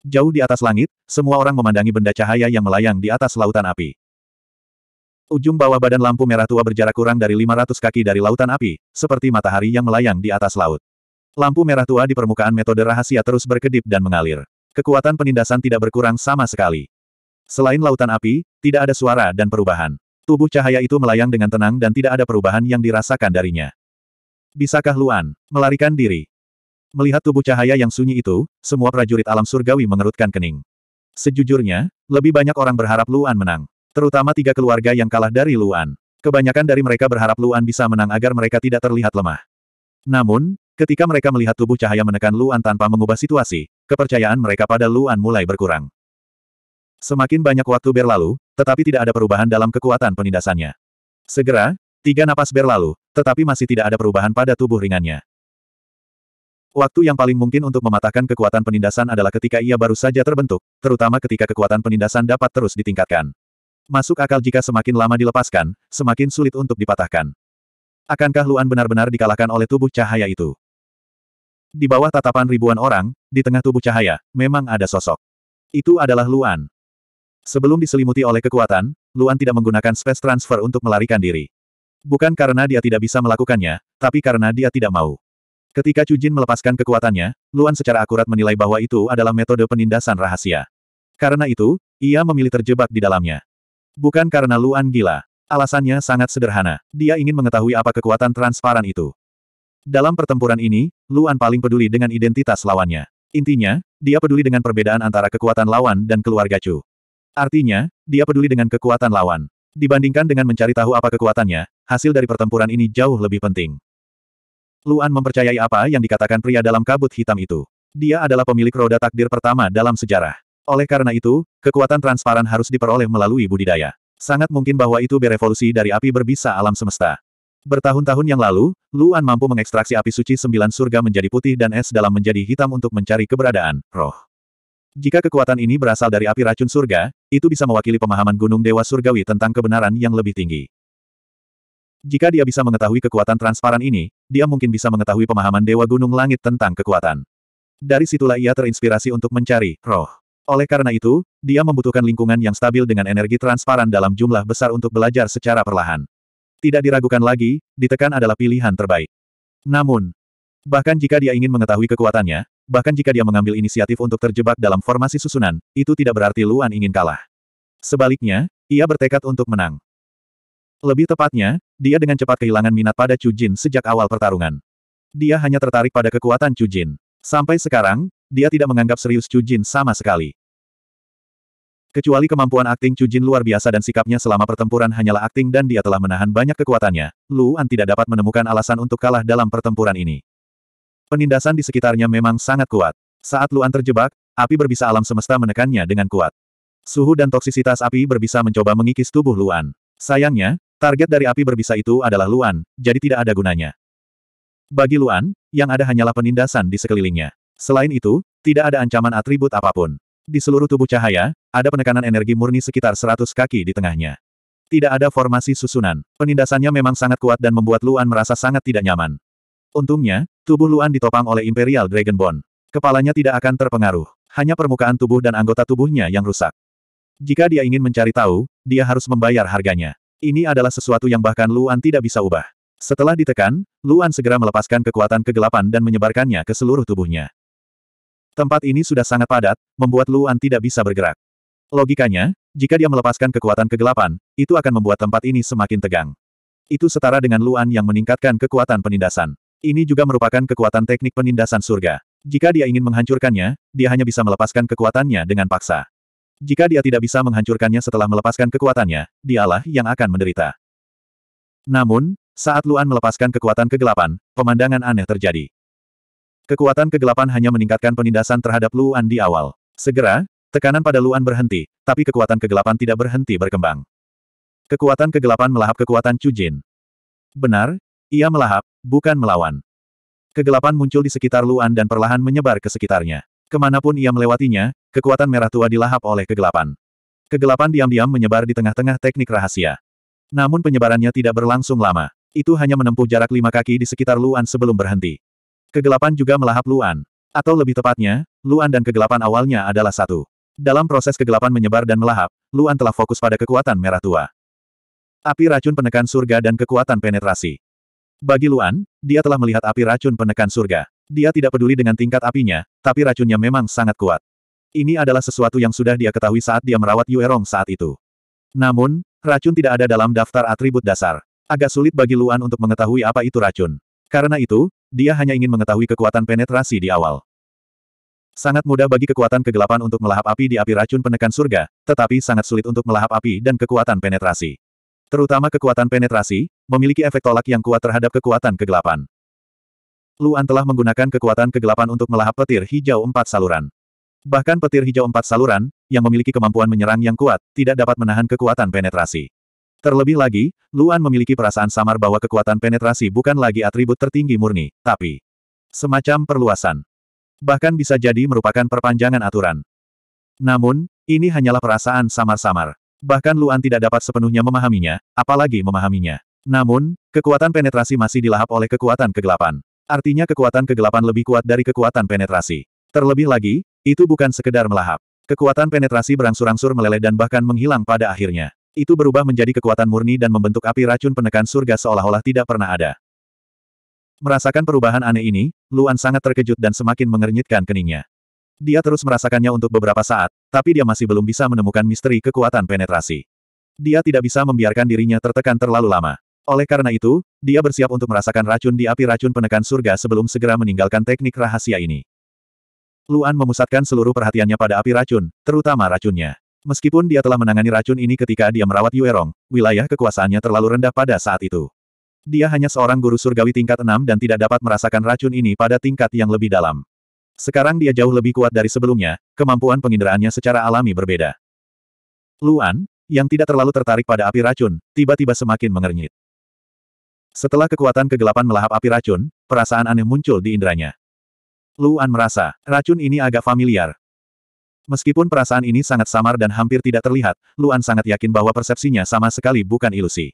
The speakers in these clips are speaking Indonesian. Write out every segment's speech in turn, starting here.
Jauh di atas langit, semua orang memandangi benda cahaya yang melayang di atas lautan api. Ujung bawah badan lampu merah tua berjarak kurang dari 500 kaki dari lautan api, seperti matahari yang melayang di atas laut. Lampu merah tua di permukaan metode rahasia terus berkedip dan mengalir. Kekuatan penindasan tidak berkurang sama sekali. Selain lautan api, tidak ada suara dan perubahan. Tubuh cahaya itu melayang dengan tenang dan tidak ada perubahan yang dirasakan darinya. Bisakah Luan melarikan diri? Melihat tubuh cahaya yang sunyi itu, semua prajurit alam surgawi mengerutkan kening. Sejujurnya, lebih banyak orang berharap Luan menang. Terutama tiga keluarga yang kalah dari Luan. Kebanyakan dari mereka berharap Luan bisa menang agar mereka tidak terlihat lemah. Namun, ketika mereka melihat tubuh cahaya menekan Luan tanpa mengubah situasi, kepercayaan mereka pada Luan mulai berkurang. Semakin banyak waktu berlalu, tetapi tidak ada perubahan dalam kekuatan penindasannya. Segera, tiga napas berlalu, tetapi masih tidak ada perubahan pada tubuh ringannya. Waktu yang paling mungkin untuk mematahkan kekuatan penindasan adalah ketika ia baru saja terbentuk, terutama ketika kekuatan penindasan dapat terus ditingkatkan. Masuk akal jika semakin lama dilepaskan, semakin sulit untuk dipatahkan. Akankah Luan benar-benar dikalahkan oleh tubuh cahaya itu? Di bawah tatapan ribuan orang, di tengah tubuh cahaya, memang ada sosok. Itu adalah Luan. Sebelum diselimuti oleh kekuatan, Luan tidak menggunakan space transfer untuk melarikan diri. Bukan karena dia tidak bisa melakukannya, tapi karena dia tidak mau. Ketika Cujin melepaskan kekuatannya, Luan secara akurat menilai bahwa itu adalah metode penindasan rahasia. Karena itu, ia memilih terjebak di dalamnya. Bukan karena Luan gila. Alasannya sangat sederhana. Dia ingin mengetahui apa kekuatan transparan itu. Dalam pertempuran ini, Luan paling peduli dengan identitas lawannya. Intinya, dia peduli dengan perbedaan antara kekuatan lawan dan keluarga Chu. Artinya, dia peduli dengan kekuatan lawan. Dibandingkan dengan mencari tahu apa kekuatannya, hasil dari pertempuran ini jauh lebih penting. Luan mempercayai apa yang dikatakan pria dalam kabut hitam itu. Dia adalah pemilik roda takdir pertama dalam sejarah. Oleh karena itu, kekuatan transparan harus diperoleh melalui budidaya. Sangat mungkin bahwa itu berevolusi dari api berbisa alam semesta. Bertahun-tahun yang lalu, Luan mampu mengekstraksi api suci sembilan surga menjadi putih dan es dalam menjadi hitam untuk mencari keberadaan, roh. Jika kekuatan ini berasal dari api racun surga, itu bisa mewakili pemahaman gunung dewa surgawi tentang kebenaran yang lebih tinggi. Jika dia bisa mengetahui kekuatan transparan ini, dia mungkin bisa mengetahui pemahaman Dewa Gunung Langit tentang kekuatan. Dari situlah ia terinspirasi untuk mencari roh. Oleh karena itu, dia membutuhkan lingkungan yang stabil dengan energi transparan dalam jumlah besar untuk belajar secara perlahan. Tidak diragukan lagi, ditekan adalah pilihan terbaik. Namun, bahkan jika dia ingin mengetahui kekuatannya, bahkan jika dia mengambil inisiatif untuk terjebak dalam formasi susunan, itu tidak berarti Luan ingin kalah. Sebaliknya, ia bertekad untuk menang. Lebih tepatnya, dia dengan cepat kehilangan minat pada Chu Jin sejak awal pertarungan. Dia hanya tertarik pada kekuatan Chu Jin. Sampai sekarang, dia tidak menganggap serius Chu Jin sama sekali. Kecuali kemampuan akting Chu Jin luar biasa dan sikapnya selama pertempuran hanyalah akting dan dia telah menahan banyak kekuatannya, Lu An tidak dapat menemukan alasan untuk kalah dalam pertempuran ini. Penindasan di sekitarnya memang sangat kuat. Saat Luan terjebak, api berbisa alam semesta menekannya dengan kuat. Suhu dan toksisitas api berbisa mencoba mengikis tubuh Luan. Sayangnya, Target dari api berbisa itu adalah Luan, jadi tidak ada gunanya. Bagi Luan, yang ada hanyalah penindasan di sekelilingnya. Selain itu, tidak ada ancaman atribut apapun. Di seluruh tubuh cahaya, ada penekanan energi murni sekitar 100 kaki di tengahnya. Tidak ada formasi susunan. Penindasannya memang sangat kuat dan membuat Luan merasa sangat tidak nyaman. Untungnya, tubuh Luan ditopang oleh Imperial Dragonborn. Kepalanya tidak akan terpengaruh. Hanya permukaan tubuh dan anggota tubuhnya yang rusak. Jika dia ingin mencari tahu, dia harus membayar harganya. Ini adalah sesuatu yang bahkan Luan tidak bisa ubah. Setelah ditekan, Luan segera melepaskan kekuatan kegelapan dan menyebarkannya ke seluruh tubuhnya. Tempat ini sudah sangat padat, membuat Luan tidak bisa bergerak. Logikanya, jika dia melepaskan kekuatan kegelapan, itu akan membuat tempat ini semakin tegang. Itu setara dengan Luan yang meningkatkan kekuatan penindasan. Ini juga merupakan kekuatan teknik penindasan surga. Jika dia ingin menghancurkannya, dia hanya bisa melepaskan kekuatannya dengan paksa. Jika dia tidak bisa menghancurkannya setelah melepaskan kekuatannya, dialah yang akan menderita. Namun, saat Luan melepaskan kekuatan kegelapan, pemandangan aneh terjadi. Kekuatan kegelapan hanya meningkatkan penindasan terhadap Luan di awal. Segera, tekanan pada Luan berhenti, tapi kekuatan kegelapan tidak berhenti berkembang. Kekuatan kegelapan melahap kekuatan Cujin. Benar, ia melahap, bukan melawan. Kegelapan muncul di sekitar Luan dan perlahan menyebar ke sekitarnya. Kemanapun ia melewatinya, kekuatan merah tua dilahap oleh kegelapan. Kegelapan diam-diam menyebar di tengah-tengah teknik rahasia. Namun penyebarannya tidak berlangsung lama. Itu hanya menempuh jarak lima kaki di sekitar Luan sebelum berhenti. Kegelapan juga melahap Luan. Atau lebih tepatnya, Luan dan kegelapan awalnya adalah satu. Dalam proses kegelapan menyebar dan melahap, Luan telah fokus pada kekuatan merah tua. Api racun penekan surga dan kekuatan penetrasi. Bagi Luan, dia telah melihat api racun penekan surga. Dia tidak peduli dengan tingkat apinya, tapi racunnya memang sangat kuat. Ini adalah sesuatu yang sudah dia ketahui saat dia merawat Yuerong saat itu. Namun, racun tidak ada dalam daftar atribut dasar. Agak sulit bagi Luan untuk mengetahui apa itu racun. Karena itu, dia hanya ingin mengetahui kekuatan penetrasi di awal. Sangat mudah bagi kekuatan kegelapan untuk melahap api di api racun penekan surga, tetapi sangat sulit untuk melahap api dan kekuatan penetrasi. Terutama kekuatan penetrasi, memiliki efek tolak yang kuat terhadap kekuatan kegelapan. Luan telah menggunakan kekuatan kegelapan untuk melahap petir hijau empat saluran. Bahkan petir hijau empat saluran, yang memiliki kemampuan menyerang yang kuat, tidak dapat menahan kekuatan penetrasi. Terlebih lagi, Luan memiliki perasaan samar bahwa kekuatan penetrasi bukan lagi atribut tertinggi murni, tapi semacam perluasan. Bahkan bisa jadi merupakan perpanjangan aturan. Namun, ini hanyalah perasaan samar-samar. Bahkan Luan tidak dapat sepenuhnya memahaminya, apalagi memahaminya. Namun, kekuatan penetrasi masih dilahap oleh kekuatan kegelapan. Artinya kekuatan kegelapan lebih kuat dari kekuatan penetrasi. Terlebih lagi, itu bukan sekedar melahap. Kekuatan penetrasi berangsur-angsur meleleh dan bahkan menghilang pada akhirnya. Itu berubah menjadi kekuatan murni dan membentuk api racun penekan surga seolah-olah tidak pernah ada. Merasakan perubahan aneh ini, Luan sangat terkejut dan semakin mengernyitkan keningnya. Dia terus merasakannya untuk beberapa saat, tapi dia masih belum bisa menemukan misteri kekuatan penetrasi. Dia tidak bisa membiarkan dirinya tertekan terlalu lama. Oleh karena itu, dia bersiap untuk merasakan racun di api racun penekan surga sebelum segera meninggalkan teknik rahasia ini. Luan memusatkan seluruh perhatiannya pada api racun, terutama racunnya. Meskipun dia telah menangani racun ini ketika dia merawat Yuerong, wilayah kekuasaannya terlalu rendah pada saat itu. Dia hanya seorang guru surgawi tingkat 6 dan tidak dapat merasakan racun ini pada tingkat yang lebih dalam. Sekarang dia jauh lebih kuat dari sebelumnya, kemampuan penginderaannya secara alami berbeda. Luan, yang tidak terlalu tertarik pada api racun, tiba-tiba semakin mengernyit. Setelah kekuatan kegelapan melahap api racun, perasaan aneh muncul di indranya. Luan merasa, racun ini agak familiar. Meskipun perasaan ini sangat samar dan hampir tidak terlihat, Luan sangat yakin bahwa persepsinya sama sekali bukan ilusi.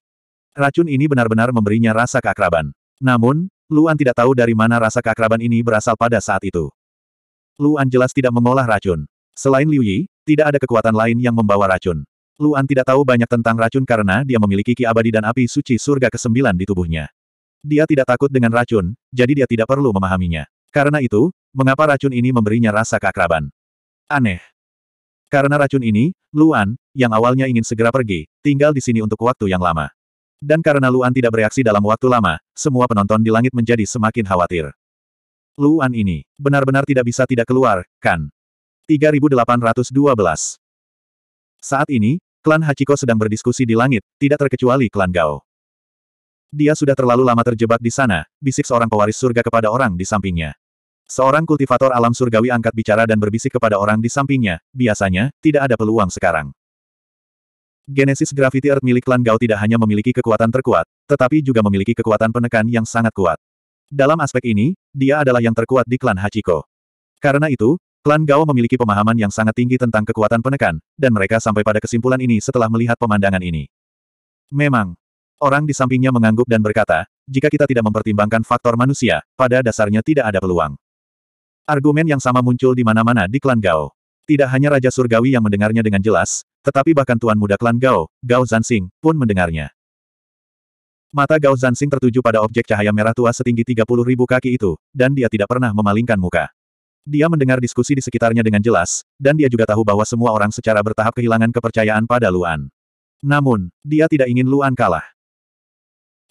Racun ini benar-benar memberinya rasa keakraban. Namun, Luan tidak tahu dari mana rasa keakraban ini berasal pada saat itu. Luan jelas tidak mengolah racun. Selain Liu Yi, tidak ada kekuatan lain yang membawa racun. Luan tidak tahu banyak tentang racun karena dia memiliki ki abadi dan api suci surga ke-9 di tubuhnya. Dia tidak takut dengan racun, jadi dia tidak perlu memahaminya. Karena itu, mengapa racun ini memberinya rasa keakraban? Aneh. Karena racun ini, Luan, yang awalnya ingin segera pergi, tinggal di sini untuk waktu yang lama. Dan karena Luan tidak bereaksi dalam waktu lama, semua penonton di langit menjadi semakin khawatir. Luan ini, benar-benar tidak bisa tidak keluar, kan? 3812 Saat ini, klan Hachiko sedang berdiskusi di langit, tidak terkecuali klan Gao. Dia sudah terlalu lama terjebak di sana, bisik seorang pewaris surga kepada orang di sampingnya. Seorang kultivator alam surgawi angkat bicara dan berbisik kepada orang di sampingnya, biasanya, tidak ada peluang sekarang. Genesis Gravity Earth milik klan Gao tidak hanya memiliki kekuatan terkuat, tetapi juga memiliki kekuatan penekan yang sangat kuat. Dalam aspek ini, dia adalah yang terkuat di klan Hachiko. Karena itu, klan Gao memiliki pemahaman yang sangat tinggi tentang kekuatan penekan, dan mereka sampai pada kesimpulan ini setelah melihat pemandangan ini. Memang, orang di sampingnya mengangguk dan berkata, jika kita tidak mempertimbangkan faktor manusia, pada dasarnya tidak ada peluang. Argumen yang sama muncul di mana-mana di klan Gao. Tidak hanya Raja Surgawi yang mendengarnya dengan jelas, tetapi bahkan Tuan Muda klan Gao, Gao Zansing, pun mendengarnya. Mata Gao Zansing tertuju pada objek cahaya merah tua setinggi 30.000 kaki itu, dan dia tidak pernah memalingkan muka. Dia mendengar diskusi di sekitarnya dengan jelas, dan dia juga tahu bahwa semua orang secara bertahap kehilangan kepercayaan pada Luan. Namun, dia tidak ingin Luan kalah.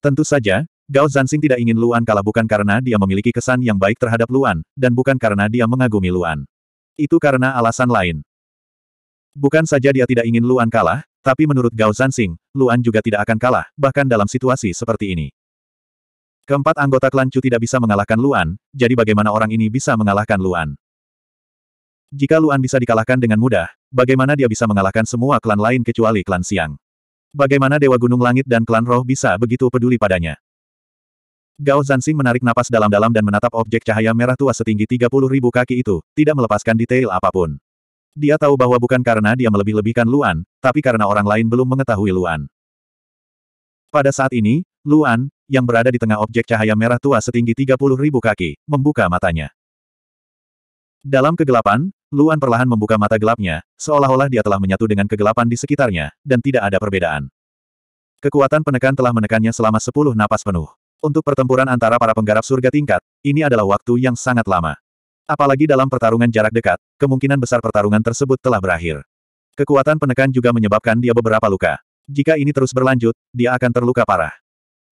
Tentu saja, Gao Zansing tidak ingin Luan kalah bukan karena dia memiliki kesan yang baik terhadap Luan, dan bukan karena dia mengagumi Luan. Itu karena alasan lain. Bukan saja dia tidak ingin Luan kalah, tapi menurut Gao Zansing, Luan juga tidak akan kalah, bahkan dalam situasi seperti ini. Keempat anggota klan Chu tidak bisa mengalahkan Luan, jadi bagaimana orang ini bisa mengalahkan Luan? Jika Luan bisa dikalahkan dengan mudah, bagaimana dia bisa mengalahkan semua klan lain kecuali klan Siang? Bagaimana Dewa Gunung Langit dan klan Roh bisa begitu peduli padanya? Gao Zansing menarik napas dalam-dalam dan menatap objek cahaya merah tua setinggi 30.000 kaki itu, tidak melepaskan detail apapun. Dia tahu bahwa bukan karena dia melebih-lebihkan Luan, tapi karena orang lain belum mengetahui Luan. Pada saat ini, Luan, yang berada di tengah objek cahaya merah tua setinggi 30 ribu kaki, membuka matanya. Dalam kegelapan, Luan perlahan membuka mata gelapnya, seolah-olah dia telah menyatu dengan kegelapan di sekitarnya, dan tidak ada perbedaan. Kekuatan penekan telah menekannya selama 10 napas penuh. Untuk pertempuran antara para penggarap surga tingkat, ini adalah waktu yang sangat lama. Apalagi dalam pertarungan jarak dekat, kemungkinan besar pertarungan tersebut telah berakhir. Kekuatan penekan juga menyebabkan dia beberapa luka. Jika ini terus berlanjut, dia akan terluka parah.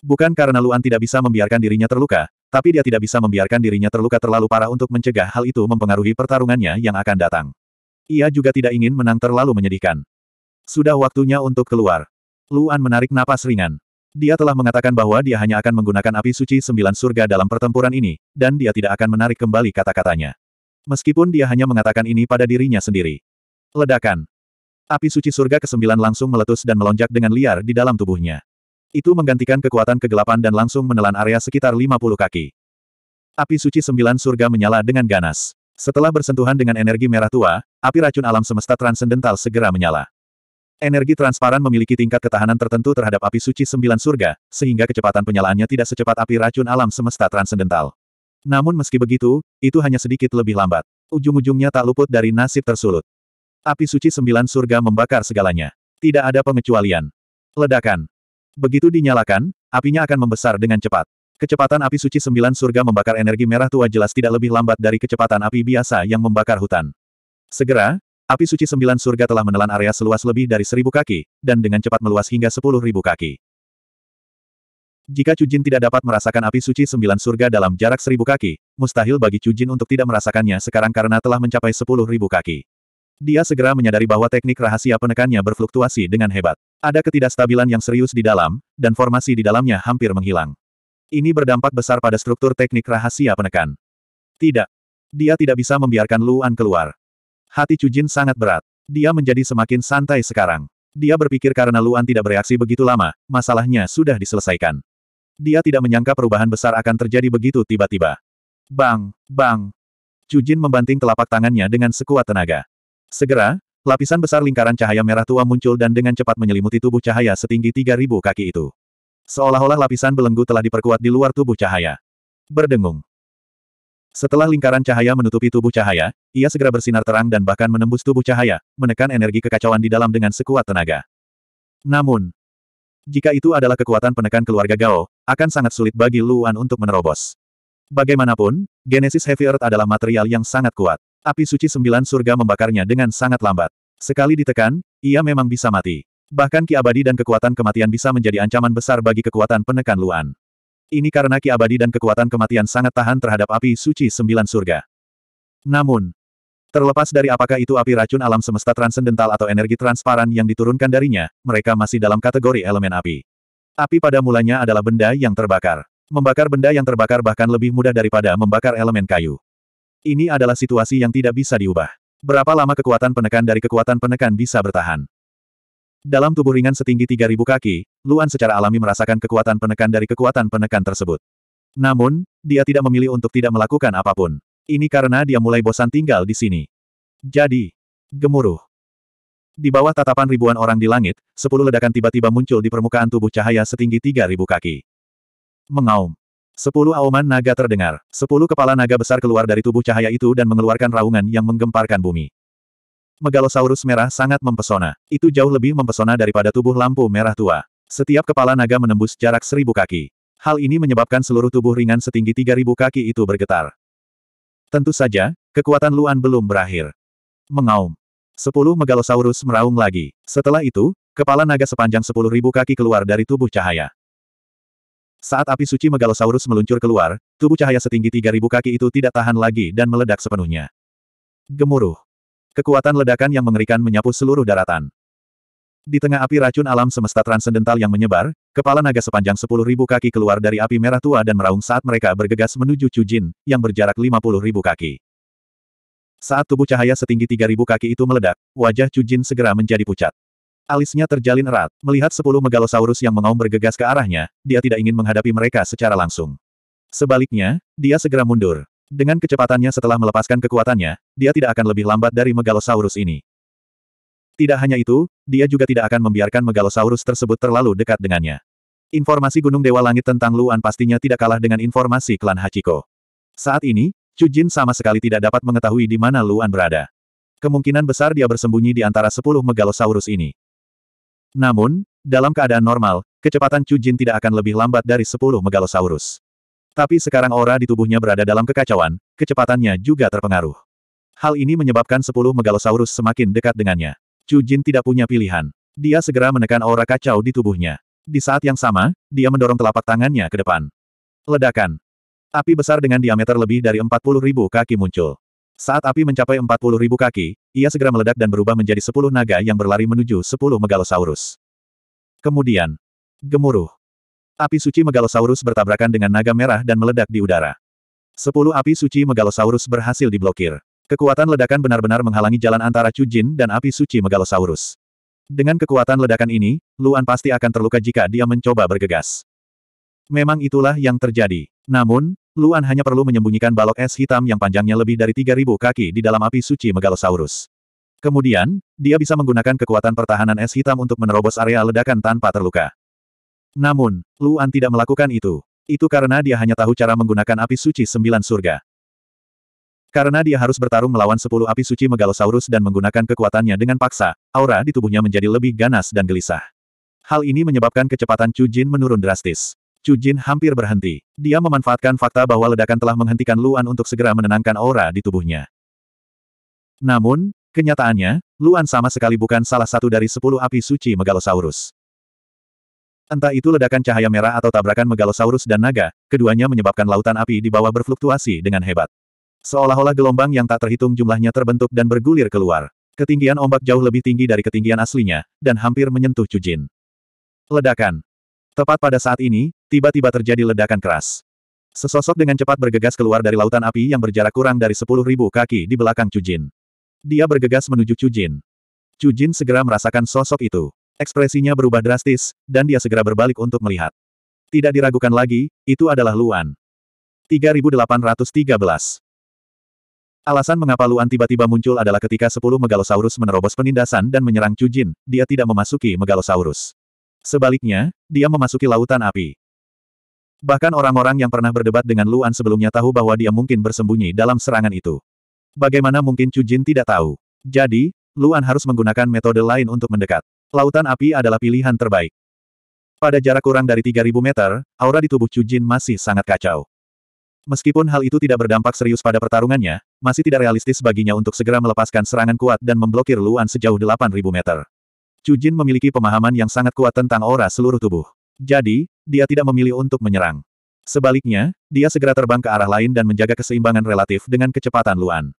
Bukan karena Luan tidak bisa membiarkan dirinya terluka, tapi dia tidak bisa membiarkan dirinya terluka terlalu parah untuk mencegah hal itu mempengaruhi pertarungannya yang akan datang. Ia juga tidak ingin menang terlalu menyedihkan. Sudah waktunya untuk keluar. Luan menarik napas ringan. Dia telah mengatakan bahwa dia hanya akan menggunakan api suci sembilan surga dalam pertempuran ini, dan dia tidak akan menarik kembali kata-katanya. Meskipun dia hanya mengatakan ini pada dirinya sendiri. Ledakan. Api suci surga ke sembilan langsung meletus dan melonjak dengan liar di dalam tubuhnya. Itu menggantikan kekuatan kegelapan dan langsung menelan area sekitar 50 kaki. Api suci sembilan surga menyala dengan ganas. Setelah bersentuhan dengan energi merah tua, api racun alam semesta transendental segera menyala. Energi transparan memiliki tingkat ketahanan tertentu terhadap api suci sembilan surga, sehingga kecepatan penyalaannya tidak secepat api racun alam semesta transendental. Namun meski begitu, itu hanya sedikit lebih lambat. Ujung-ujungnya tak luput dari nasib tersulut. Api suci sembilan surga membakar segalanya. Tidak ada pengecualian. Ledakan. Begitu dinyalakan, apinya akan membesar dengan cepat. Kecepatan api suci sembilan surga membakar energi merah tua jelas tidak lebih lambat dari kecepatan api biasa yang membakar hutan. Segera, Api suci sembilan surga telah menelan area seluas lebih dari seribu kaki, dan dengan cepat meluas hingga sepuluh ribu kaki. Jika Cujin tidak dapat merasakan api suci sembilan surga dalam jarak seribu kaki, mustahil bagi Cujin untuk tidak merasakannya sekarang karena telah mencapai sepuluh ribu kaki. Dia segera menyadari bahwa teknik rahasia penekannya berfluktuasi dengan hebat. Ada ketidakstabilan yang serius di dalam, dan formasi di dalamnya hampir menghilang. Ini berdampak besar pada struktur teknik rahasia penekan. Tidak. Dia tidak bisa membiarkan Luan keluar. Hati Cujin sangat berat. Dia menjadi semakin santai sekarang. Dia berpikir karena Luan tidak bereaksi begitu lama, masalahnya sudah diselesaikan. Dia tidak menyangka perubahan besar akan terjadi begitu tiba-tiba. Bang, bang. Cujin membanting telapak tangannya dengan sekuat tenaga. Segera, lapisan besar lingkaran cahaya merah tua muncul dan dengan cepat menyelimuti tubuh cahaya setinggi 3000 kaki itu. Seolah-olah lapisan belenggu telah diperkuat di luar tubuh cahaya. Berdengung. Setelah lingkaran cahaya menutupi tubuh cahaya, ia segera bersinar terang dan bahkan menembus tubuh cahaya, menekan energi kekacauan di dalam dengan sekuat tenaga. Namun, jika itu adalah kekuatan penekan keluarga Gao, akan sangat sulit bagi Luan untuk menerobos. Bagaimanapun, Genesis Heavy Earth adalah material yang sangat kuat. Api suci sembilan surga membakarnya dengan sangat lambat. Sekali ditekan, ia memang bisa mati. Bahkan ki abadi dan kekuatan kematian bisa menjadi ancaman besar bagi kekuatan penekan Luan. Ini karena ki abadi dan kekuatan kematian sangat tahan terhadap api suci sembilan surga. Namun, terlepas dari apakah itu api racun alam semesta transendental atau energi transparan yang diturunkan darinya, mereka masih dalam kategori elemen api. Api pada mulanya adalah benda yang terbakar. Membakar benda yang terbakar bahkan lebih mudah daripada membakar elemen kayu. Ini adalah situasi yang tidak bisa diubah. Berapa lama kekuatan penekan dari kekuatan penekan bisa bertahan? Dalam tubuh ringan setinggi 3.000 kaki, Luan secara alami merasakan kekuatan penekan dari kekuatan penekan tersebut. Namun, dia tidak memilih untuk tidak melakukan apapun. Ini karena dia mulai bosan tinggal di sini. Jadi, gemuruh. Di bawah tatapan ribuan orang di langit, sepuluh ledakan tiba-tiba muncul di permukaan tubuh cahaya setinggi tiga ribu kaki. Mengaum. Sepuluh auman naga terdengar. Sepuluh kepala naga besar keluar dari tubuh cahaya itu dan mengeluarkan raungan yang menggemparkan bumi megalosaurus merah sangat mempesona. Itu jauh lebih mempesona daripada tubuh lampu merah tua. Setiap kepala naga menembus jarak seribu kaki. Hal ini menyebabkan seluruh tubuh ringan setinggi tiga ribu kaki itu bergetar. Tentu saja, kekuatan Luan belum berakhir. Mengaum. Sepuluh megalosaurus meraung lagi. Setelah itu, kepala naga sepanjang sepuluh ribu kaki keluar dari tubuh cahaya. Saat api suci megalosaurus meluncur keluar, tubuh cahaya setinggi tiga ribu kaki itu tidak tahan lagi dan meledak sepenuhnya. Gemuruh. Kekuatan ledakan yang mengerikan menyapu seluruh daratan. Di tengah api racun alam semesta transendental yang menyebar, kepala naga sepanjang sepuluh ribu kaki keluar dari api merah tua dan meraung saat mereka bergegas menuju Chujin, yang berjarak lima puluh ribu kaki. Saat tubuh cahaya setinggi tiga ribu kaki itu meledak, wajah Chujin segera menjadi pucat. Alisnya terjalin erat, melihat sepuluh megalosaurus yang mengaum bergegas ke arahnya, dia tidak ingin menghadapi mereka secara langsung. Sebaliknya, dia segera mundur, dengan kecepatannya setelah melepaskan kekuatannya, dia tidak akan lebih lambat dari Megalosaurus ini. Tidak hanya itu, dia juga tidak akan membiarkan Megalosaurus tersebut terlalu dekat dengannya. Informasi Gunung Dewa Langit tentang Luan pastinya tidak kalah dengan informasi klan Hachiko. Saat ini, Chujin sama sekali tidak dapat mengetahui di mana Luan berada. Kemungkinan besar dia bersembunyi di antara sepuluh Megalosaurus ini. Namun, dalam keadaan normal, kecepatan Chujin tidak akan lebih lambat dari sepuluh Megalosaurus. Tapi sekarang aura di tubuhnya berada dalam kekacauan, kecepatannya juga terpengaruh. Hal ini menyebabkan sepuluh megalosaurus semakin dekat dengannya. Chu Jin tidak punya pilihan. Dia segera menekan aura kacau di tubuhnya. Di saat yang sama, dia mendorong telapak tangannya ke depan. Ledakan. Api besar dengan diameter lebih dari 40 ribu kaki muncul. Saat api mencapai 40 ribu kaki, ia segera meledak dan berubah menjadi 10 naga yang berlari menuju 10 megalosaurus. Kemudian, gemuruh. Api suci Megalosaurus bertabrakan dengan naga merah dan meledak di udara. Sepuluh api suci Megalosaurus berhasil diblokir. Kekuatan ledakan benar-benar menghalangi jalan antara Chujin dan api suci Megalosaurus. Dengan kekuatan ledakan ini, Luan pasti akan terluka jika dia mencoba bergegas. Memang itulah yang terjadi. Namun, Luan hanya perlu menyembunyikan balok es hitam yang panjangnya lebih dari 3.000 kaki di dalam api suci Megalosaurus. Kemudian, dia bisa menggunakan kekuatan pertahanan es hitam untuk menerobos area ledakan tanpa terluka. Namun, Luan tidak melakukan itu. Itu karena dia hanya tahu cara menggunakan api suci sembilan surga. Karena dia harus bertarung melawan sepuluh api suci Megalosaurus dan menggunakan kekuatannya dengan paksa, aura di tubuhnya menjadi lebih ganas dan gelisah. Hal ini menyebabkan kecepatan Chu Jin menurun drastis. Chu Jin hampir berhenti. Dia memanfaatkan fakta bahwa ledakan telah menghentikan Luan untuk segera menenangkan aura di tubuhnya. Namun, kenyataannya, Luan sama sekali bukan salah satu dari sepuluh api suci Megalosaurus. Entah itu ledakan cahaya merah atau tabrakan megalosaurus dan naga, keduanya menyebabkan lautan api di bawah berfluktuasi dengan hebat. Seolah-olah gelombang yang tak terhitung jumlahnya terbentuk dan bergulir keluar. Ketinggian ombak jauh lebih tinggi dari ketinggian aslinya, dan hampir menyentuh Cujin. Ledakan. Tepat pada saat ini, tiba-tiba terjadi ledakan keras. Sesosok dengan cepat bergegas keluar dari lautan api yang berjarak kurang dari 10.000 kaki di belakang Cujin. Dia bergegas menuju Cujin. Cujin segera merasakan sosok itu. Ekspresinya berubah drastis, dan dia segera berbalik untuk melihat. Tidak diragukan lagi, itu adalah Luan. 3813 Alasan mengapa Luan tiba-tiba muncul adalah ketika 10 Megalosaurus menerobos penindasan dan menyerang Chujin, dia tidak memasuki Megalosaurus. Sebaliknya, dia memasuki lautan api. Bahkan orang-orang yang pernah berdebat dengan Luan sebelumnya tahu bahwa dia mungkin bersembunyi dalam serangan itu. Bagaimana mungkin Chujin tidak tahu? Jadi, Luan harus menggunakan metode lain untuk mendekat. Lautan api adalah pilihan terbaik. Pada jarak kurang dari 3000 meter, aura di tubuh Chujin masih sangat kacau. Meskipun hal itu tidak berdampak serius pada pertarungannya, masih tidak realistis baginya untuk segera melepaskan serangan kuat dan memblokir Luan sejauh 8000 meter. Chujin memiliki pemahaman yang sangat kuat tentang aura seluruh tubuh. Jadi, dia tidak memilih untuk menyerang. Sebaliknya, dia segera terbang ke arah lain dan menjaga keseimbangan relatif dengan kecepatan Luan.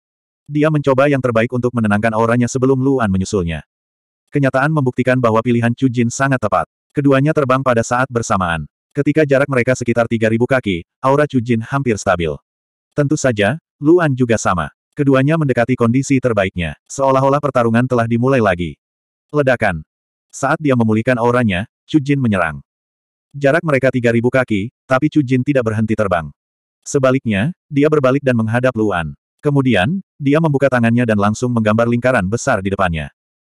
Dia mencoba yang terbaik untuk menenangkan auranya sebelum Luan menyusulnya. Kenyataan membuktikan bahwa pilihan Chu Jin sangat tepat. Keduanya terbang pada saat bersamaan. Ketika jarak mereka sekitar 3.000 kaki, aura Chu Jin hampir stabil. Tentu saja, Luan juga sama. Keduanya mendekati kondisi terbaiknya, seolah-olah pertarungan telah dimulai lagi. Ledakan. Saat dia memulihkan auranya, Chu Jin menyerang. Jarak mereka 3.000 kaki, tapi Chu Jin tidak berhenti terbang. Sebaliknya, dia berbalik dan menghadap Luan. Kemudian, dia membuka tangannya dan langsung menggambar lingkaran besar di depannya.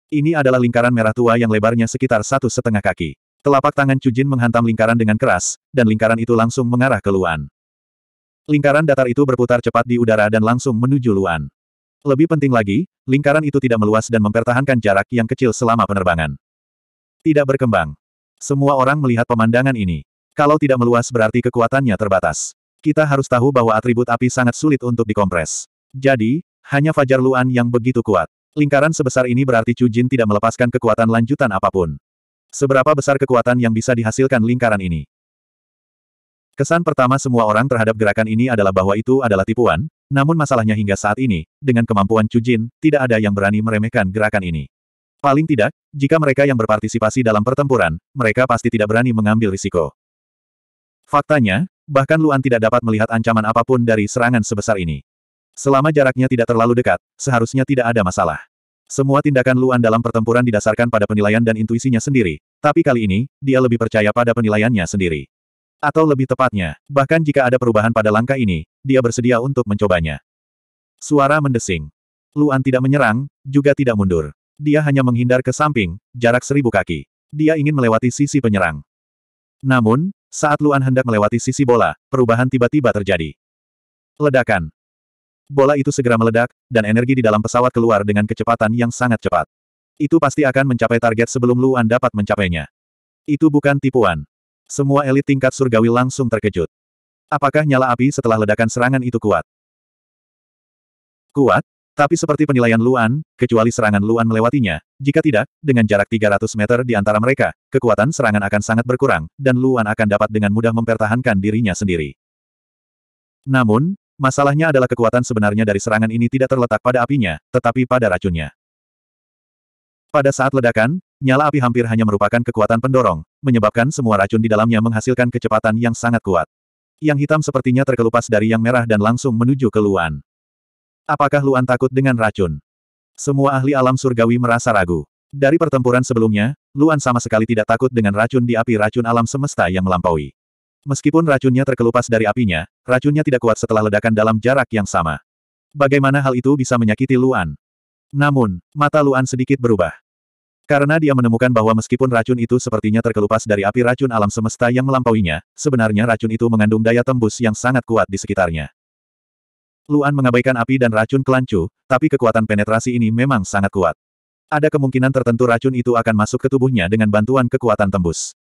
Ini adalah lingkaran merah tua yang lebarnya sekitar satu setengah kaki. Telapak tangan Cujin menghantam lingkaran dengan keras, dan lingkaran itu langsung mengarah ke Luan. Lingkaran datar itu berputar cepat di udara dan langsung menuju Luan. Lebih penting lagi, lingkaran itu tidak meluas dan mempertahankan jarak yang kecil selama penerbangan. Tidak berkembang. Semua orang melihat pemandangan ini. Kalau tidak meluas berarti kekuatannya terbatas. Kita harus tahu bahwa atribut api sangat sulit untuk dikompres. Jadi, hanya Fajar Luan yang begitu kuat. Lingkaran sebesar ini berarti Chu Jin tidak melepaskan kekuatan lanjutan apapun. Seberapa besar kekuatan yang bisa dihasilkan lingkaran ini? Kesan pertama semua orang terhadap gerakan ini adalah bahwa itu adalah tipuan, namun masalahnya hingga saat ini, dengan kemampuan Cujin, tidak ada yang berani meremehkan gerakan ini. Paling tidak, jika mereka yang berpartisipasi dalam pertempuran, mereka pasti tidak berani mengambil risiko. Faktanya, bahkan Luan tidak dapat melihat ancaman apapun dari serangan sebesar ini. Selama jaraknya tidak terlalu dekat, seharusnya tidak ada masalah. Semua tindakan Luan dalam pertempuran didasarkan pada penilaian dan intuisinya sendiri, tapi kali ini, dia lebih percaya pada penilaiannya sendiri. Atau lebih tepatnya, bahkan jika ada perubahan pada langkah ini, dia bersedia untuk mencobanya. Suara mendesing. Luan tidak menyerang, juga tidak mundur. Dia hanya menghindar ke samping, jarak seribu kaki. Dia ingin melewati sisi penyerang. Namun, saat Luan hendak melewati sisi bola, perubahan tiba-tiba terjadi. Ledakan. Bola itu segera meledak, dan energi di dalam pesawat keluar dengan kecepatan yang sangat cepat. Itu pasti akan mencapai target sebelum Luan dapat mencapainya. Itu bukan tipuan. Semua elit tingkat surgawi langsung terkejut. Apakah nyala api setelah ledakan serangan itu kuat? Kuat? Tapi seperti penilaian Luan, kecuali serangan Luan melewatinya, jika tidak, dengan jarak 300 meter di antara mereka, kekuatan serangan akan sangat berkurang, dan Luan akan dapat dengan mudah mempertahankan dirinya sendiri. Namun, Masalahnya adalah kekuatan sebenarnya dari serangan ini tidak terletak pada apinya, tetapi pada racunnya. Pada saat ledakan, nyala api hampir hanya merupakan kekuatan pendorong, menyebabkan semua racun di dalamnya menghasilkan kecepatan yang sangat kuat. Yang hitam sepertinya terkelupas dari yang merah dan langsung menuju ke Luan. Apakah Luan takut dengan racun? Semua ahli alam surgawi merasa ragu. Dari pertempuran sebelumnya, Luan sama sekali tidak takut dengan racun di api racun alam semesta yang melampaui. Meskipun racunnya terkelupas dari apinya, racunnya tidak kuat setelah ledakan dalam jarak yang sama. Bagaimana hal itu bisa menyakiti Luan? Namun, mata Luan sedikit berubah. Karena dia menemukan bahwa meskipun racun itu sepertinya terkelupas dari api racun alam semesta yang melampauinya, sebenarnya racun itu mengandung daya tembus yang sangat kuat di sekitarnya. Luan mengabaikan api dan racun kelancu, tapi kekuatan penetrasi ini memang sangat kuat. Ada kemungkinan tertentu racun itu akan masuk ke tubuhnya dengan bantuan kekuatan tembus.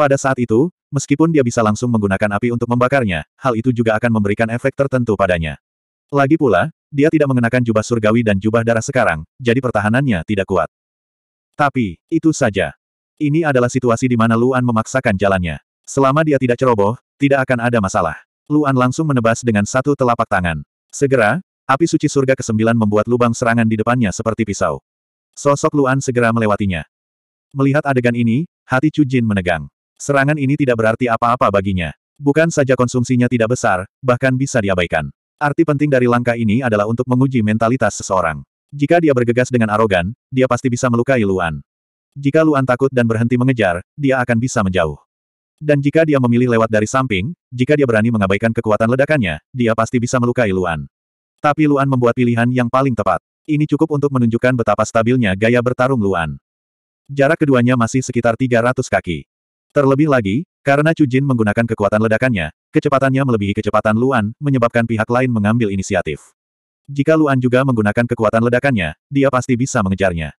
Pada saat itu, meskipun dia bisa langsung menggunakan api untuk membakarnya, hal itu juga akan memberikan efek tertentu padanya. Lagi pula, dia tidak mengenakan jubah surgawi dan jubah darah sekarang, jadi pertahanannya tidak kuat. Tapi, itu saja. Ini adalah situasi di mana Luan memaksakan jalannya. Selama dia tidak ceroboh, tidak akan ada masalah. Luan langsung menebas dengan satu telapak tangan. Segera, api suci surga ke-9 membuat lubang serangan di depannya seperti pisau. Sosok Luan segera melewatinya. Melihat adegan ini, hati Chu Jin menegang. Serangan ini tidak berarti apa-apa baginya. Bukan saja konsumsinya tidak besar, bahkan bisa diabaikan. Arti penting dari langkah ini adalah untuk menguji mentalitas seseorang. Jika dia bergegas dengan arogan, dia pasti bisa melukai Luan. Jika Luan takut dan berhenti mengejar, dia akan bisa menjauh. Dan jika dia memilih lewat dari samping, jika dia berani mengabaikan kekuatan ledakannya, dia pasti bisa melukai Luan. Tapi Luan membuat pilihan yang paling tepat. Ini cukup untuk menunjukkan betapa stabilnya gaya bertarung Luan. Jarak keduanya masih sekitar 300 kaki. Terlebih lagi, karena Chu Jin menggunakan kekuatan ledakannya, kecepatannya melebihi kecepatan Luan, menyebabkan pihak lain mengambil inisiatif. Jika Luan juga menggunakan kekuatan ledakannya, dia pasti bisa mengejarnya.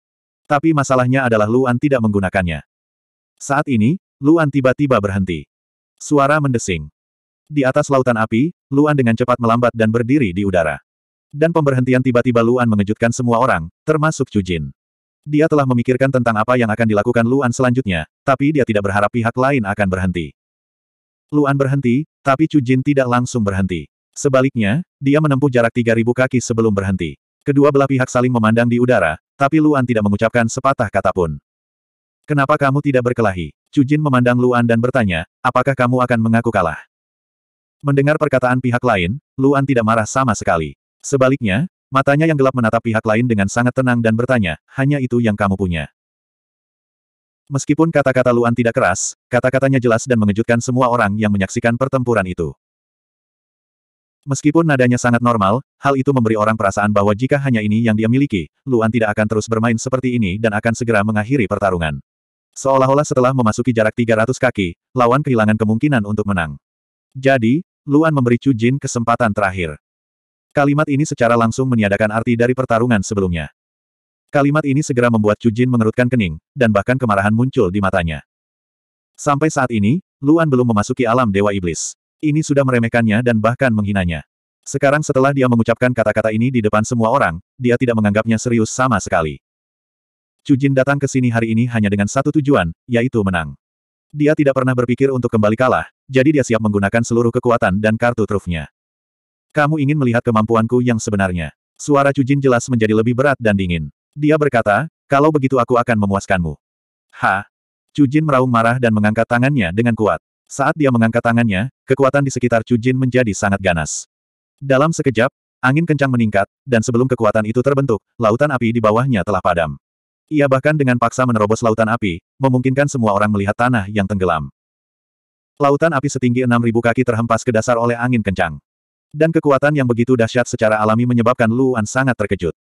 Tapi masalahnya adalah Luan tidak menggunakannya. Saat ini, Luan tiba-tiba berhenti. Suara mendesing. Di atas lautan api, Luan dengan cepat melambat dan berdiri di udara. Dan pemberhentian tiba-tiba Luan mengejutkan semua orang, termasuk Chu Jin. Dia telah memikirkan tentang apa yang akan dilakukan Luan selanjutnya, tapi dia tidak berharap pihak lain akan berhenti. Luan berhenti, tapi Chu Jin tidak langsung berhenti. Sebaliknya, dia menempuh jarak 3.000 kaki sebelum berhenti. Kedua belah pihak saling memandang di udara, tapi Luan tidak mengucapkan sepatah kata pun. Kenapa kamu tidak berkelahi? Chu Jin memandang Luan dan bertanya, apakah kamu akan mengaku kalah? Mendengar perkataan pihak lain, Luan tidak marah sama sekali. Sebaliknya, Matanya yang gelap menatap pihak lain dengan sangat tenang dan bertanya, hanya itu yang kamu punya. Meskipun kata-kata Luan tidak keras, kata-katanya jelas dan mengejutkan semua orang yang menyaksikan pertempuran itu. Meskipun nadanya sangat normal, hal itu memberi orang perasaan bahwa jika hanya ini yang dia miliki, Luan tidak akan terus bermain seperti ini dan akan segera mengakhiri pertarungan. Seolah-olah setelah memasuki jarak 300 kaki, lawan kehilangan kemungkinan untuk menang. Jadi, Luan memberi Chu Jin kesempatan terakhir. Kalimat ini secara langsung meniadakan arti dari pertarungan sebelumnya. Kalimat ini segera membuat Chu Jin mengerutkan kening, dan bahkan kemarahan muncul di matanya. Sampai saat ini, Luan belum memasuki alam Dewa Iblis. Ini sudah meremehkannya dan bahkan menghinanya. Sekarang setelah dia mengucapkan kata-kata ini di depan semua orang, dia tidak menganggapnya serius sama sekali. Chu Jin datang ke sini hari ini hanya dengan satu tujuan, yaitu menang. Dia tidak pernah berpikir untuk kembali kalah, jadi dia siap menggunakan seluruh kekuatan dan kartu trufnya. Kamu ingin melihat kemampuanku yang sebenarnya. Suara Cujin jelas menjadi lebih berat dan dingin. Dia berkata, kalau begitu aku akan memuaskanmu. Ha! Cujin meraung marah dan mengangkat tangannya dengan kuat. Saat dia mengangkat tangannya, kekuatan di sekitar Cujin menjadi sangat ganas. Dalam sekejap, angin kencang meningkat, dan sebelum kekuatan itu terbentuk, lautan api di bawahnya telah padam. Ia bahkan dengan paksa menerobos lautan api, memungkinkan semua orang melihat tanah yang tenggelam. Lautan api setinggi 6.000 kaki terhempas ke dasar oleh angin kencang. Dan kekuatan yang begitu dahsyat secara alami menyebabkan Luan sangat terkejut.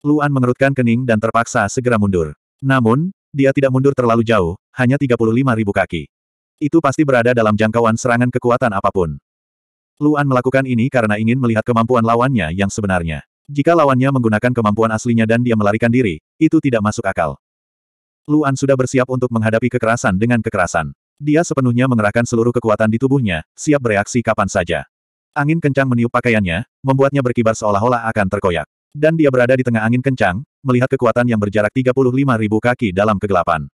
Luan mengerutkan kening dan terpaksa segera mundur. Namun, dia tidak mundur terlalu jauh, hanya 35 ribu kaki. Itu pasti berada dalam jangkauan serangan kekuatan apapun. Luan melakukan ini karena ingin melihat kemampuan lawannya yang sebenarnya. Jika lawannya menggunakan kemampuan aslinya dan dia melarikan diri, itu tidak masuk akal. Luan sudah bersiap untuk menghadapi kekerasan dengan kekerasan. Dia sepenuhnya mengerahkan seluruh kekuatan di tubuhnya, siap bereaksi kapan saja. Angin kencang meniup pakaiannya, membuatnya berkibar seolah-olah akan terkoyak. Dan dia berada di tengah angin kencang, melihat kekuatan yang berjarak 35 ribu kaki dalam kegelapan.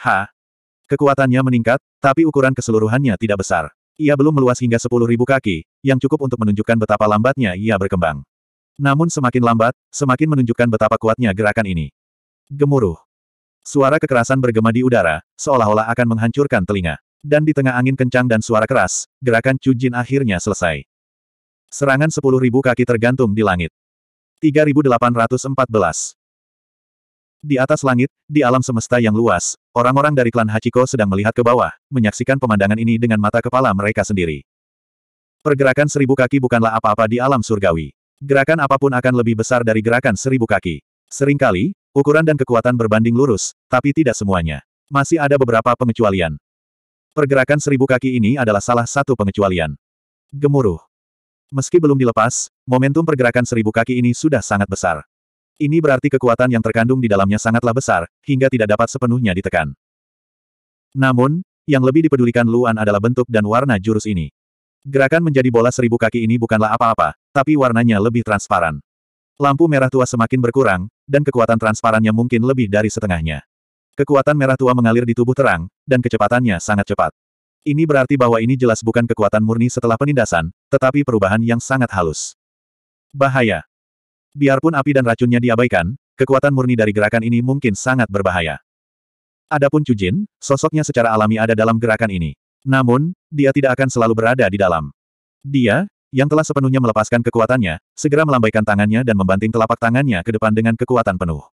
Ha! Kekuatannya meningkat, tapi ukuran keseluruhannya tidak besar. Ia belum meluas hingga 10.000 kaki, yang cukup untuk menunjukkan betapa lambatnya ia berkembang. Namun semakin lambat, semakin menunjukkan betapa kuatnya gerakan ini. Gemuruh. Suara kekerasan bergema di udara, seolah-olah akan menghancurkan telinga. Dan di tengah angin kencang dan suara keras, gerakan Chu Jin akhirnya selesai. Serangan 10.000 kaki tergantung di langit. 3814. Di atas langit, di alam semesta yang luas, orang-orang dari klan Hachiko sedang melihat ke bawah, menyaksikan pemandangan ini dengan mata kepala mereka sendiri. Pergerakan seribu kaki bukanlah apa-apa di alam surgawi. Gerakan apapun akan lebih besar dari gerakan seribu kaki. Seringkali, ukuran dan kekuatan berbanding lurus, tapi tidak semuanya. Masih ada beberapa pengecualian. Pergerakan seribu kaki ini adalah salah satu pengecualian. Gemuruh. Meski belum dilepas, momentum pergerakan seribu kaki ini sudah sangat besar. Ini berarti kekuatan yang terkandung di dalamnya sangatlah besar, hingga tidak dapat sepenuhnya ditekan. Namun, yang lebih dipedulikan Luan adalah bentuk dan warna jurus ini. Gerakan menjadi bola seribu kaki ini bukanlah apa-apa, tapi warnanya lebih transparan. Lampu merah tua semakin berkurang, dan kekuatan transparannya mungkin lebih dari setengahnya. Kekuatan merah tua mengalir di tubuh terang, dan kecepatannya sangat cepat. Ini berarti bahwa ini jelas bukan kekuatan murni setelah penindasan, tetapi perubahan yang sangat halus. Bahaya. Biarpun api dan racunnya diabaikan, kekuatan murni dari gerakan ini mungkin sangat berbahaya. Adapun Cujin, sosoknya secara alami ada dalam gerakan ini. Namun, dia tidak akan selalu berada di dalam. Dia, yang telah sepenuhnya melepaskan kekuatannya, segera melambaikan tangannya dan membanting telapak tangannya ke depan dengan kekuatan penuh.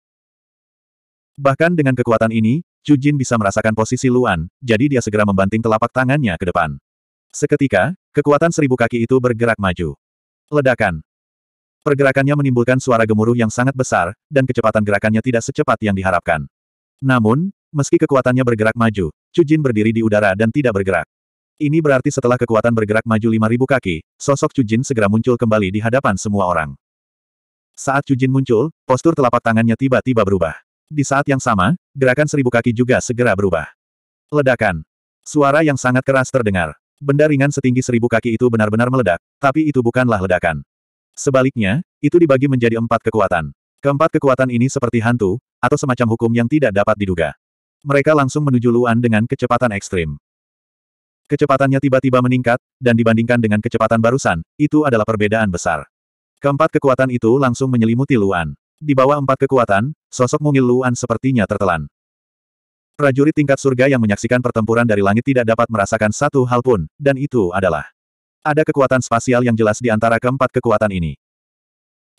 Bahkan dengan kekuatan ini, Chu Jin bisa merasakan posisi Luan, jadi dia segera membanting telapak tangannya ke depan. Seketika, kekuatan seribu kaki itu bergerak maju. Ledakan. Pergerakannya menimbulkan suara gemuruh yang sangat besar, dan kecepatan gerakannya tidak secepat yang diharapkan. Namun, meski kekuatannya bergerak maju, Chu Jin berdiri di udara dan tidak bergerak. Ini berarti setelah kekuatan bergerak maju 5.000 kaki, sosok Chu Jin segera muncul kembali di hadapan semua orang. Saat Chu Jin muncul, postur telapak tangannya tiba-tiba berubah. Di saat yang sama, gerakan seribu kaki juga segera berubah. Ledakan. Suara yang sangat keras terdengar. Benda ringan setinggi seribu kaki itu benar-benar meledak, tapi itu bukanlah ledakan. Sebaliknya, itu dibagi menjadi empat kekuatan. Keempat kekuatan ini seperti hantu, atau semacam hukum yang tidak dapat diduga. Mereka langsung menuju Luan dengan kecepatan ekstrim. Kecepatannya tiba-tiba meningkat, dan dibandingkan dengan kecepatan barusan, itu adalah perbedaan besar. Keempat kekuatan itu langsung menyelimuti Luan. Di bawah empat kekuatan, sosok mungil Luan sepertinya tertelan. Prajurit tingkat surga yang menyaksikan pertempuran dari langit tidak dapat merasakan satu hal pun, dan itu adalah ada kekuatan spasial yang jelas di antara keempat kekuatan ini.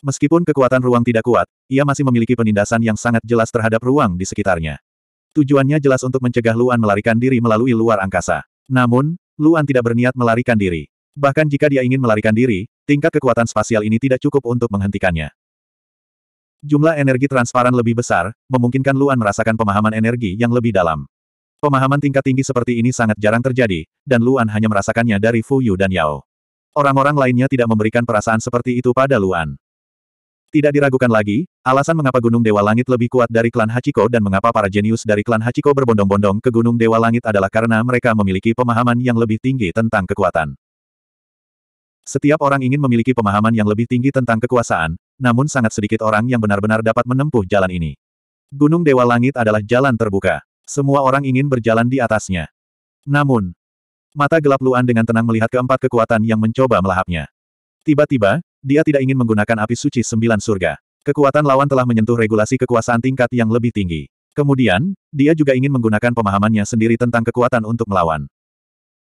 Meskipun kekuatan ruang tidak kuat, ia masih memiliki penindasan yang sangat jelas terhadap ruang di sekitarnya. Tujuannya jelas untuk mencegah Luan melarikan diri melalui luar angkasa. Namun, Luan tidak berniat melarikan diri. Bahkan jika dia ingin melarikan diri, tingkat kekuatan spasial ini tidak cukup untuk menghentikannya. Jumlah energi transparan lebih besar, memungkinkan Luan merasakan pemahaman energi yang lebih dalam. Pemahaman tingkat tinggi seperti ini sangat jarang terjadi, dan Luan hanya merasakannya dari Fu Yu dan Yao. Orang-orang lainnya tidak memberikan perasaan seperti itu pada Luan. Tidak diragukan lagi, alasan mengapa Gunung Dewa Langit lebih kuat dari klan Hachiko dan mengapa para jenius dari klan Hachiko berbondong-bondong ke Gunung Dewa Langit adalah karena mereka memiliki pemahaman yang lebih tinggi tentang kekuatan. Setiap orang ingin memiliki pemahaman yang lebih tinggi tentang kekuasaan, namun sangat sedikit orang yang benar-benar dapat menempuh jalan ini. Gunung Dewa Langit adalah jalan terbuka. Semua orang ingin berjalan di atasnya. Namun, mata gelap Luan dengan tenang melihat keempat kekuatan yang mencoba melahapnya. Tiba-tiba, dia tidak ingin menggunakan api suci sembilan surga. Kekuatan lawan telah menyentuh regulasi kekuasaan tingkat yang lebih tinggi. Kemudian, dia juga ingin menggunakan pemahamannya sendiri tentang kekuatan untuk melawan.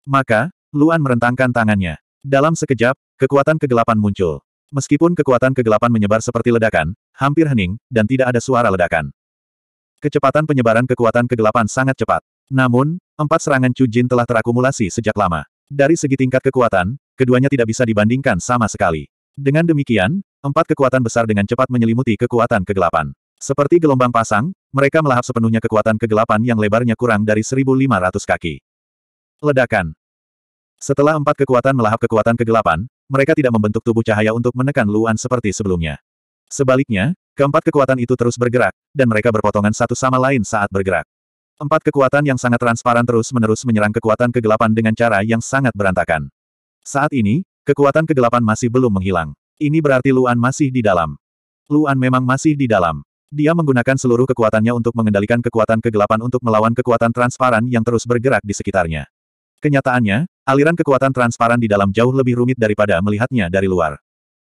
Maka, Luan merentangkan tangannya. Dalam sekejap, kekuatan kegelapan muncul. Meskipun kekuatan kegelapan menyebar seperti ledakan, hampir hening, dan tidak ada suara ledakan. Kecepatan penyebaran kekuatan kegelapan sangat cepat. Namun, empat serangan Chu Jin telah terakumulasi sejak lama. Dari segi tingkat kekuatan, keduanya tidak bisa dibandingkan sama sekali. Dengan demikian, empat kekuatan besar dengan cepat menyelimuti kekuatan kegelapan. Seperti gelombang pasang, mereka melahap sepenuhnya kekuatan kegelapan yang lebarnya kurang dari 1.500 kaki. Ledakan setelah empat kekuatan melahap kekuatan kegelapan, mereka tidak membentuk tubuh cahaya untuk menekan Luan seperti sebelumnya. Sebaliknya, keempat kekuatan itu terus bergerak, dan mereka berpotongan satu sama lain saat bergerak. Empat kekuatan yang sangat transparan terus-menerus menyerang kekuatan kegelapan dengan cara yang sangat berantakan. Saat ini, kekuatan kegelapan masih belum menghilang. Ini berarti Luan masih di dalam. Luan memang masih di dalam. Dia menggunakan seluruh kekuatannya untuk mengendalikan kekuatan kegelapan untuk melawan kekuatan transparan yang terus bergerak di sekitarnya. Kenyataannya, aliran kekuatan transparan di dalam jauh lebih rumit daripada melihatnya dari luar.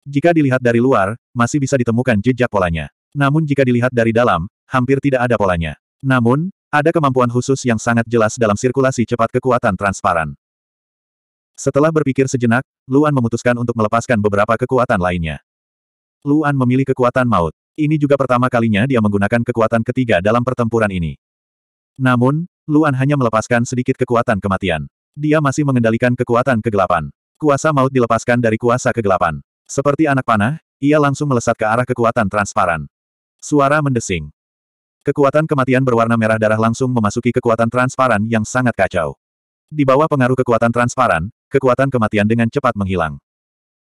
Jika dilihat dari luar, masih bisa ditemukan jejak polanya. Namun jika dilihat dari dalam, hampir tidak ada polanya. Namun, ada kemampuan khusus yang sangat jelas dalam sirkulasi cepat kekuatan transparan. Setelah berpikir sejenak, Luan memutuskan untuk melepaskan beberapa kekuatan lainnya. Luan memilih kekuatan maut. Ini juga pertama kalinya dia menggunakan kekuatan ketiga dalam pertempuran ini. Namun, Luan hanya melepaskan sedikit kekuatan kematian. Dia masih mengendalikan kekuatan kegelapan. Kuasa maut dilepaskan dari kuasa kegelapan. Seperti anak panah, ia langsung melesat ke arah kekuatan transparan. Suara mendesing. Kekuatan kematian berwarna merah darah langsung memasuki kekuatan transparan yang sangat kacau. Di bawah pengaruh kekuatan transparan, kekuatan kematian dengan cepat menghilang.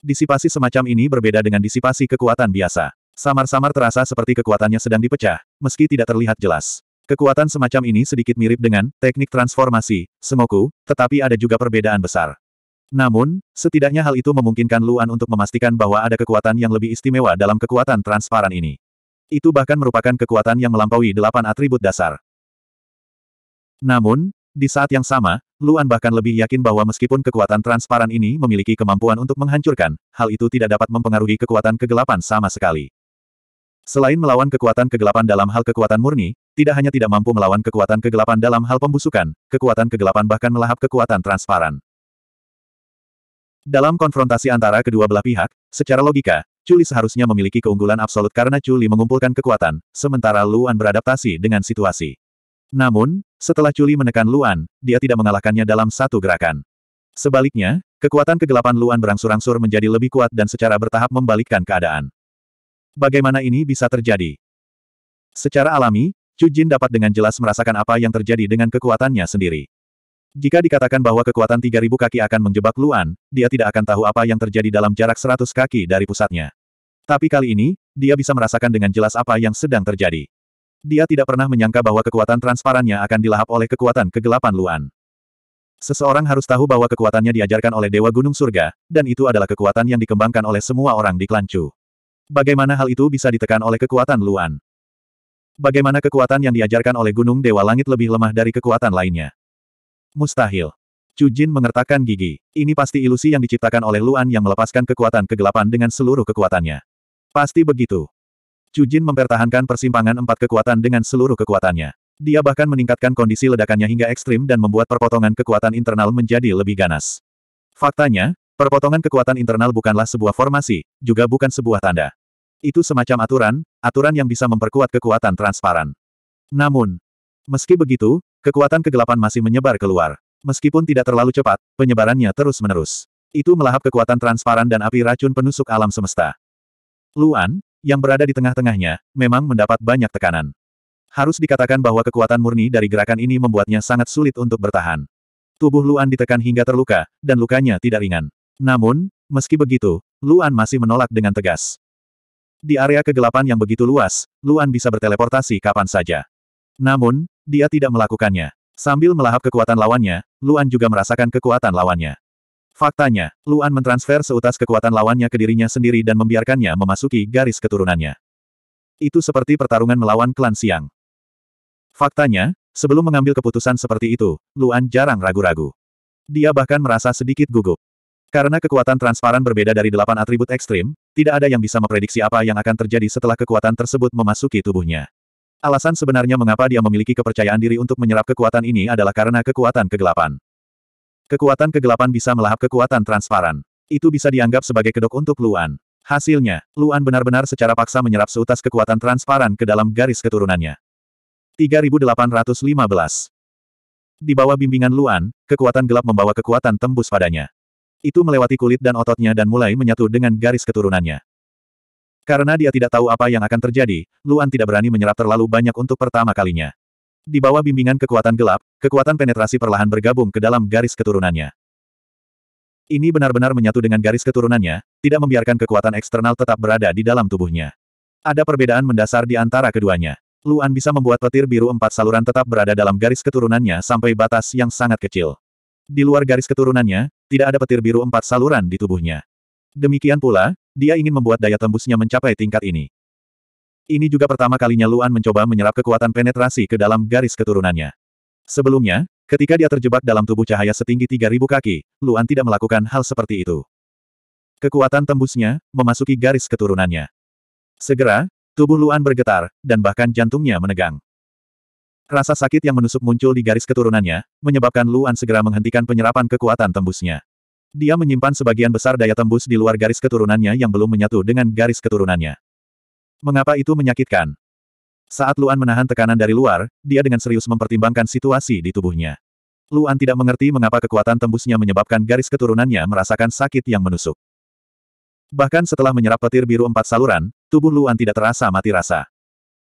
Disipasi semacam ini berbeda dengan disipasi kekuatan biasa. Samar-samar terasa seperti kekuatannya sedang dipecah, meski tidak terlihat jelas. Kekuatan semacam ini sedikit mirip dengan teknik transformasi, Semoku, tetapi ada juga perbedaan besar. Namun, setidaknya hal itu memungkinkan Luan untuk memastikan bahwa ada kekuatan yang lebih istimewa dalam kekuatan transparan ini. Itu bahkan merupakan kekuatan yang melampaui delapan atribut dasar. Namun, di saat yang sama, Luan bahkan lebih yakin bahwa meskipun kekuatan transparan ini memiliki kemampuan untuk menghancurkan, hal itu tidak dapat mempengaruhi kekuatan kegelapan sama sekali. Selain melawan kekuatan kegelapan dalam hal kekuatan murni, tidak hanya tidak mampu melawan kekuatan kegelapan dalam hal pembusukan, kekuatan kegelapan bahkan melahap kekuatan transparan. Dalam konfrontasi antara kedua belah pihak, secara logika, Culi seharusnya memiliki keunggulan absolut karena Culi mengumpulkan kekuatan, sementara Luan beradaptasi dengan situasi. Namun, setelah Culi menekan Luan, dia tidak mengalahkannya dalam satu gerakan. Sebaliknya, kekuatan kegelapan Luan berangsur-angsur menjadi lebih kuat dan secara bertahap membalikkan keadaan. Bagaimana ini bisa terjadi? Secara alami, Chu Jin dapat dengan jelas merasakan apa yang terjadi dengan kekuatannya sendiri. Jika dikatakan bahwa kekuatan 3000 kaki akan menjebak Luan, dia tidak akan tahu apa yang terjadi dalam jarak 100 kaki dari pusatnya. Tapi kali ini, dia bisa merasakan dengan jelas apa yang sedang terjadi. Dia tidak pernah menyangka bahwa kekuatan transparannya akan dilahap oleh kekuatan kegelapan Luan. Seseorang harus tahu bahwa kekuatannya diajarkan oleh Dewa Gunung Surga, dan itu adalah kekuatan yang dikembangkan oleh semua orang di Klancu. Bagaimana hal itu bisa ditekan oleh kekuatan Luan? Bagaimana kekuatan yang diajarkan oleh Gunung Dewa Langit lebih lemah dari kekuatan lainnya? Mustahil. Cujin mengertakkan gigi. Ini pasti ilusi yang diciptakan oleh Luan yang melepaskan kekuatan kegelapan dengan seluruh kekuatannya. Pasti begitu. Cujin mempertahankan persimpangan empat kekuatan dengan seluruh kekuatannya. Dia bahkan meningkatkan kondisi ledakannya hingga ekstrim dan membuat perpotongan kekuatan internal menjadi lebih ganas. Faktanya, perpotongan kekuatan internal bukanlah sebuah formasi, juga bukan sebuah tanda. Itu semacam aturan, aturan yang bisa memperkuat kekuatan transparan. Namun, meski begitu, kekuatan kegelapan masih menyebar keluar. Meskipun tidak terlalu cepat, penyebarannya terus-menerus. Itu melahap kekuatan transparan dan api racun penusuk alam semesta. Luan, yang berada di tengah-tengahnya, memang mendapat banyak tekanan. Harus dikatakan bahwa kekuatan murni dari gerakan ini membuatnya sangat sulit untuk bertahan. Tubuh Luan ditekan hingga terluka, dan lukanya tidak ringan. Namun, meski begitu, Luan masih menolak dengan tegas. Di area kegelapan yang begitu luas, Luan bisa berteleportasi kapan saja. Namun, dia tidak melakukannya. Sambil melahap kekuatan lawannya, Luan juga merasakan kekuatan lawannya. Faktanya, Luan mentransfer seutas kekuatan lawannya ke dirinya sendiri dan membiarkannya memasuki garis keturunannya. Itu seperti pertarungan melawan klan siang. Faktanya, sebelum mengambil keputusan seperti itu, Luan jarang ragu-ragu. Dia bahkan merasa sedikit gugup. Karena kekuatan transparan berbeda dari delapan atribut ekstrim, tidak ada yang bisa memprediksi apa yang akan terjadi setelah kekuatan tersebut memasuki tubuhnya. Alasan sebenarnya mengapa dia memiliki kepercayaan diri untuk menyerap kekuatan ini adalah karena kekuatan kegelapan. Kekuatan kegelapan bisa melahap kekuatan transparan. Itu bisa dianggap sebagai kedok untuk Luan. Hasilnya, Luan benar-benar secara paksa menyerap seutas kekuatan transparan ke dalam garis keturunannya. 3815 Di bawah bimbingan Luan, kekuatan gelap membawa kekuatan tembus padanya. Itu melewati kulit dan ototnya dan mulai menyatu dengan garis keturunannya. Karena dia tidak tahu apa yang akan terjadi, Luan tidak berani menyerap terlalu banyak untuk pertama kalinya. Di bawah bimbingan kekuatan gelap, kekuatan penetrasi perlahan bergabung ke dalam garis keturunannya. Ini benar-benar menyatu dengan garis keturunannya, tidak membiarkan kekuatan eksternal tetap berada di dalam tubuhnya. Ada perbedaan mendasar di antara keduanya. Luan bisa membuat petir biru empat saluran tetap berada dalam garis keturunannya sampai batas yang sangat kecil. Di luar garis keturunannya, tidak ada petir biru empat saluran di tubuhnya. Demikian pula, dia ingin membuat daya tembusnya mencapai tingkat ini. Ini juga pertama kalinya Luan mencoba menyerap kekuatan penetrasi ke dalam garis keturunannya. Sebelumnya, ketika dia terjebak dalam tubuh cahaya setinggi 3000 kaki, Luan tidak melakukan hal seperti itu. Kekuatan tembusnya, memasuki garis keturunannya. Segera, tubuh Luan bergetar, dan bahkan jantungnya menegang. Rasa sakit yang menusuk muncul di garis keturunannya, menyebabkan Luan segera menghentikan penyerapan kekuatan tembusnya. Dia menyimpan sebagian besar daya tembus di luar garis keturunannya yang belum menyatu dengan garis keturunannya. Mengapa itu menyakitkan? Saat Luan menahan tekanan dari luar, dia dengan serius mempertimbangkan situasi di tubuhnya. Luan tidak mengerti mengapa kekuatan tembusnya menyebabkan garis keturunannya merasakan sakit yang menusuk. Bahkan setelah menyerap petir biru empat saluran, tubuh Luan tidak terasa mati rasa.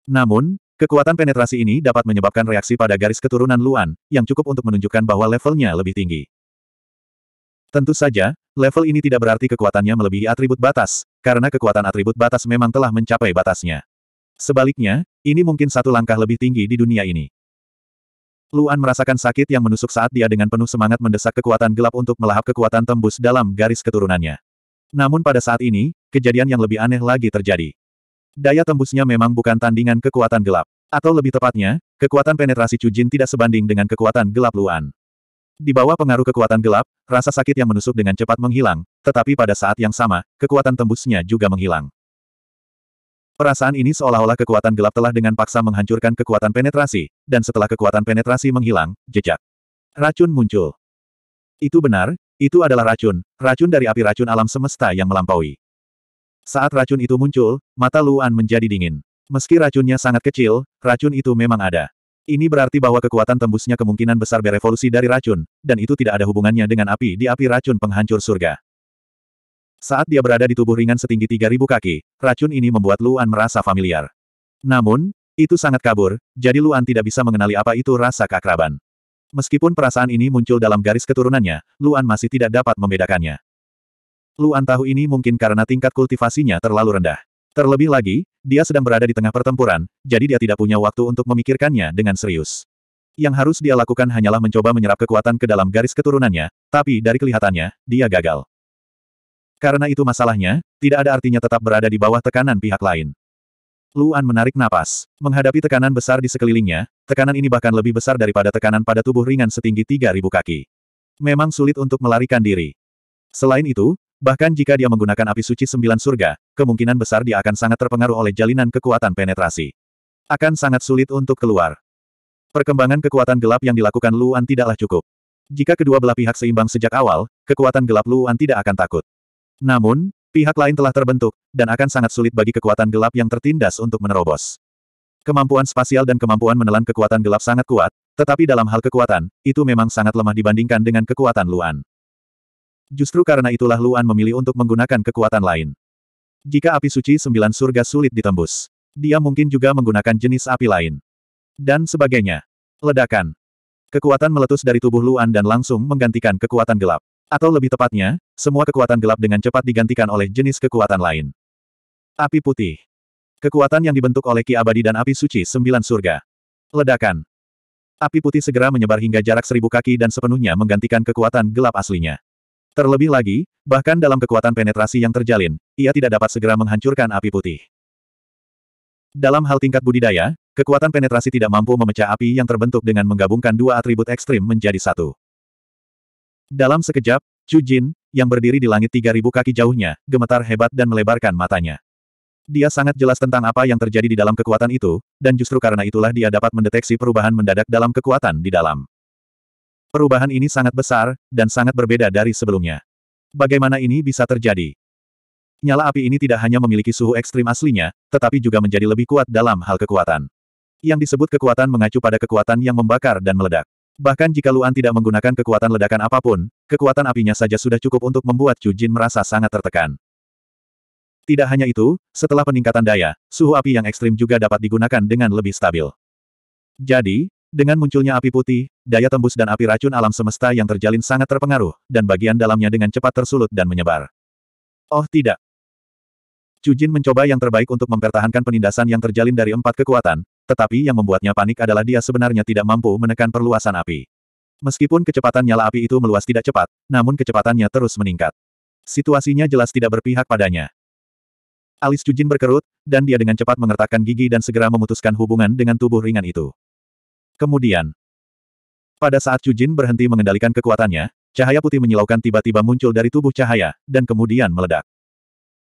Namun, Kekuatan penetrasi ini dapat menyebabkan reaksi pada garis keturunan Luan, yang cukup untuk menunjukkan bahwa levelnya lebih tinggi. Tentu saja, level ini tidak berarti kekuatannya melebihi atribut batas, karena kekuatan atribut batas memang telah mencapai batasnya. Sebaliknya, ini mungkin satu langkah lebih tinggi di dunia ini. Luan merasakan sakit yang menusuk saat dia dengan penuh semangat mendesak kekuatan gelap untuk melahap kekuatan tembus dalam garis keturunannya. Namun pada saat ini, kejadian yang lebih aneh lagi terjadi. Daya tembusnya memang bukan tandingan kekuatan gelap. Atau lebih tepatnya, kekuatan penetrasi Cujin tidak sebanding dengan kekuatan gelap Luan. Di bawah pengaruh kekuatan gelap, rasa sakit yang menusuk dengan cepat menghilang, tetapi pada saat yang sama, kekuatan tembusnya juga menghilang. Perasaan ini seolah-olah kekuatan gelap telah dengan paksa menghancurkan kekuatan penetrasi, dan setelah kekuatan penetrasi menghilang, jejak. Racun muncul. Itu benar, itu adalah racun, racun dari api racun alam semesta yang melampaui. Saat racun itu muncul, mata Luan menjadi dingin. Meski racunnya sangat kecil, racun itu memang ada. Ini berarti bahwa kekuatan tembusnya kemungkinan besar berevolusi dari racun, dan itu tidak ada hubungannya dengan api di api racun penghancur surga. Saat dia berada di tubuh ringan setinggi 3000 kaki, racun ini membuat Luan merasa familiar. Namun, itu sangat kabur, jadi Luan tidak bisa mengenali apa itu rasa keakraban. Meskipun perasaan ini muncul dalam garis keturunannya, Luan masih tidak dapat membedakannya. Luan tahu ini mungkin karena tingkat kultivasinya terlalu rendah. Terlebih lagi, dia sedang berada di tengah pertempuran, jadi dia tidak punya waktu untuk memikirkannya dengan serius. Yang harus dia lakukan hanyalah mencoba menyerap kekuatan ke dalam garis keturunannya, tapi dari kelihatannya, dia gagal. Karena itu masalahnya, tidak ada artinya tetap berada di bawah tekanan pihak lain. Luan menarik napas. Menghadapi tekanan besar di sekelilingnya, tekanan ini bahkan lebih besar daripada tekanan pada tubuh ringan setinggi 3.000 kaki. Memang sulit untuk melarikan diri. Selain itu, Bahkan jika dia menggunakan api suci sembilan surga, kemungkinan besar dia akan sangat terpengaruh oleh jalinan kekuatan penetrasi. Akan sangat sulit untuk keluar. Perkembangan kekuatan gelap yang dilakukan Luan tidaklah cukup. Jika kedua belah pihak seimbang sejak awal, kekuatan gelap Luan tidak akan takut. Namun, pihak lain telah terbentuk, dan akan sangat sulit bagi kekuatan gelap yang tertindas untuk menerobos. Kemampuan spasial dan kemampuan menelan kekuatan gelap sangat kuat, tetapi dalam hal kekuatan, itu memang sangat lemah dibandingkan dengan kekuatan Luan. Justru karena itulah Luan memilih untuk menggunakan kekuatan lain. Jika api suci sembilan surga sulit ditembus, dia mungkin juga menggunakan jenis api lain. Dan sebagainya. Ledakan. Kekuatan meletus dari tubuh Luan dan langsung menggantikan kekuatan gelap. Atau lebih tepatnya, semua kekuatan gelap dengan cepat digantikan oleh jenis kekuatan lain. Api putih. Kekuatan yang dibentuk oleh Ki Abadi dan api suci sembilan surga. Ledakan. Api putih segera menyebar hingga jarak seribu kaki dan sepenuhnya menggantikan kekuatan gelap aslinya. Terlebih lagi, bahkan dalam kekuatan penetrasi yang terjalin, ia tidak dapat segera menghancurkan api putih. Dalam hal tingkat budidaya, kekuatan penetrasi tidak mampu memecah api yang terbentuk dengan menggabungkan dua atribut ekstrim menjadi satu. Dalam sekejap, Chu Jin, yang berdiri di langit 3000 kaki jauhnya, gemetar hebat dan melebarkan matanya. Dia sangat jelas tentang apa yang terjadi di dalam kekuatan itu, dan justru karena itulah dia dapat mendeteksi perubahan mendadak dalam kekuatan di dalam. Perubahan ini sangat besar, dan sangat berbeda dari sebelumnya. Bagaimana ini bisa terjadi? Nyala api ini tidak hanya memiliki suhu ekstrim aslinya, tetapi juga menjadi lebih kuat dalam hal kekuatan. Yang disebut kekuatan mengacu pada kekuatan yang membakar dan meledak. Bahkan jika Luan tidak menggunakan kekuatan ledakan apapun, kekuatan apinya saja sudah cukup untuk membuat Chu Jin merasa sangat tertekan. Tidak hanya itu, setelah peningkatan daya, suhu api yang ekstrim juga dapat digunakan dengan lebih stabil. Jadi, dengan munculnya api putih, daya tembus dan api racun alam semesta yang terjalin sangat terpengaruh, dan bagian dalamnya dengan cepat tersulut dan menyebar. Oh tidak. Jin mencoba yang terbaik untuk mempertahankan penindasan yang terjalin dari empat kekuatan, tetapi yang membuatnya panik adalah dia sebenarnya tidak mampu menekan perluasan api. Meskipun kecepatan nyala api itu meluas tidak cepat, namun kecepatannya terus meningkat. Situasinya jelas tidak berpihak padanya. Alis Jin berkerut, dan dia dengan cepat mengertakkan gigi dan segera memutuskan hubungan dengan tubuh ringan itu. Kemudian, pada saat Jin berhenti mengendalikan kekuatannya, cahaya putih menyilaukan tiba-tiba muncul dari tubuh cahaya, dan kemudian meledak.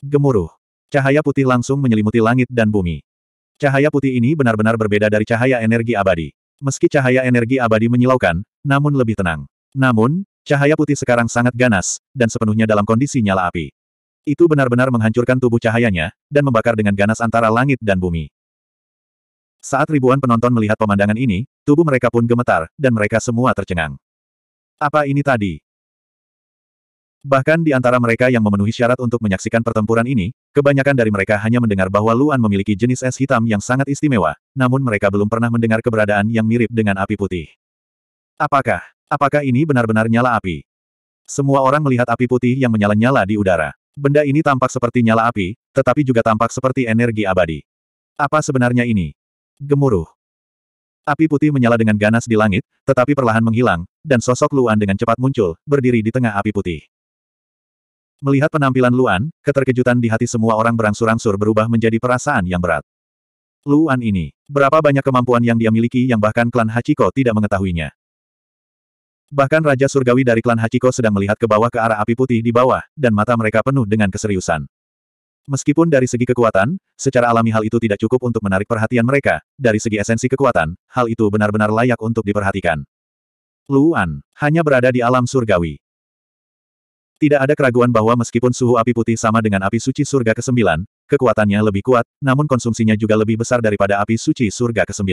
Gemuruh. Cahaya putih langsung menyelimuti langit dan bumi. Cahaya putih ini benar-benar berbeda dari cahaya energi abadi. Meski cahaya energi abadi menyilaukan, namun lebih tenang. Namun, cahaya putih sekarang sangat ganas, dan sepenuhnya dalam kondisi nyala api. Itu benar-benar menghancurkan tubuh cahayanya, dan membakar dengan ganas antara langit dan bumi. Saat ribuan penonton melihat pemandangan ini, tubuh mereka pun gemetar, dan mereka semua tercengang. Apa ini tadi? Bahkan di antara mereka yang memenuhi syarat untuk menyaksikan pertempuran ini, kebanyakan dari mereka hanya mendengar bahwa Luan memiliki jenis es hitam yang sangat istimewa, namun mereka belum pernah mendengar keberadaan yang mirip dengan api putih. Apakah, apakah ini benar-benar nyala api? Semua orang melihat api putih yang menyala-nyala di udara. Benda ini tampak seperti nyala api, tetapi juga tampak seperti energi abadi. Apa sebenarnya ini? Gemuruh. Api putih menyala dengan ganas di langit, tetapi perlahan menghilang, dan sosok Luan dengan cepat muncul, berdiri di tengah api putih. Melihat penampilan Luan, keterkejutan di hati semua orang berangsur-angsur berubah menjadi perasaan yang berat. Luan ini, berapa banyak kemampuan yang dia miliki yang bahkan klan Hachiko tidak mengetahuinya. Bahkan Raja Surgawi dari klan Hachiko sedang melihat ke bawah ke arah api putih di bawah, dan mata mereka penuh dengan keseriusan. Meskipun dari segi kekuatan, secara alami hal itu tidak cukup untuk menarik perhatian mereka, dari segi esensi kekuatan, hal itu benar-benar layak untuk diperhatikan. Luan, hanya berada di alam surgawi. Tidak ada keraguan bahwa meskipun suhu api putih sama dengan api suci surga ke-9, kekuatannya lebih kuat, namun konsumsinya juga lebih besar daripada api suci surga ke-9.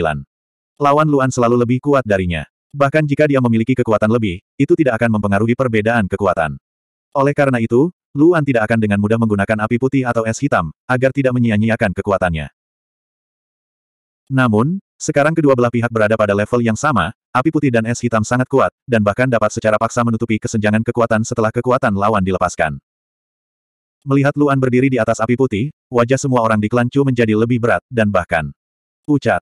Lawan Luan selalu lebih kuat darinya. Bahkan jika dia memiliki kekuatan lebih, itu tidak akan mempengaruhi perbedaan kekuatan. Oleh karena itu, Luan tidak akan dengan mudah menggunakan api putih atau es hitam, agar tidak menyia-nyiakan kekuatannya. Namun, sekarang kedua belah pihak berada pada level yang sama, api putih dan es hitam sangat kuat, dan bahkan dapat secara paksa menutupi kesenjangan kekuatan setelah kekuatan lawan dilepaskan. Melihat Luan berdiri di atas api putih, wajah semua orang di klan Chu menjadi lebih berat, dan bahkan pucat.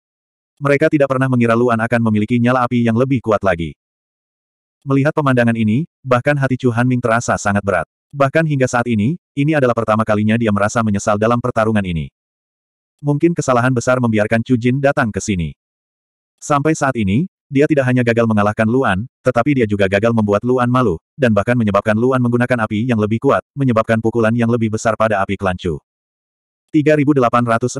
Mereka tidak pernah mengira Luan akan memiliki nyala api yang lebih kuat lagi. Melihat pemandangan ini, bahkan hati Chu Hanming terasa sangat berat. Bahkan hingga saat ini, ini adalah pertama kalinya dia merasa menyesal dalam pertarungan ini. Mungkin kesalahan besar membiarkan Chu Jin datang ke sini. Sampai saat ini, dia tidak hanya gagal mengalahkan Luan, tetapi dia juga gagal membuat Luan malu, dan bahkan menyebabkan Luan menggunakan api yang lebih kuat, menyebabkan pukulan yang lebih besar pada api kelancu. 3816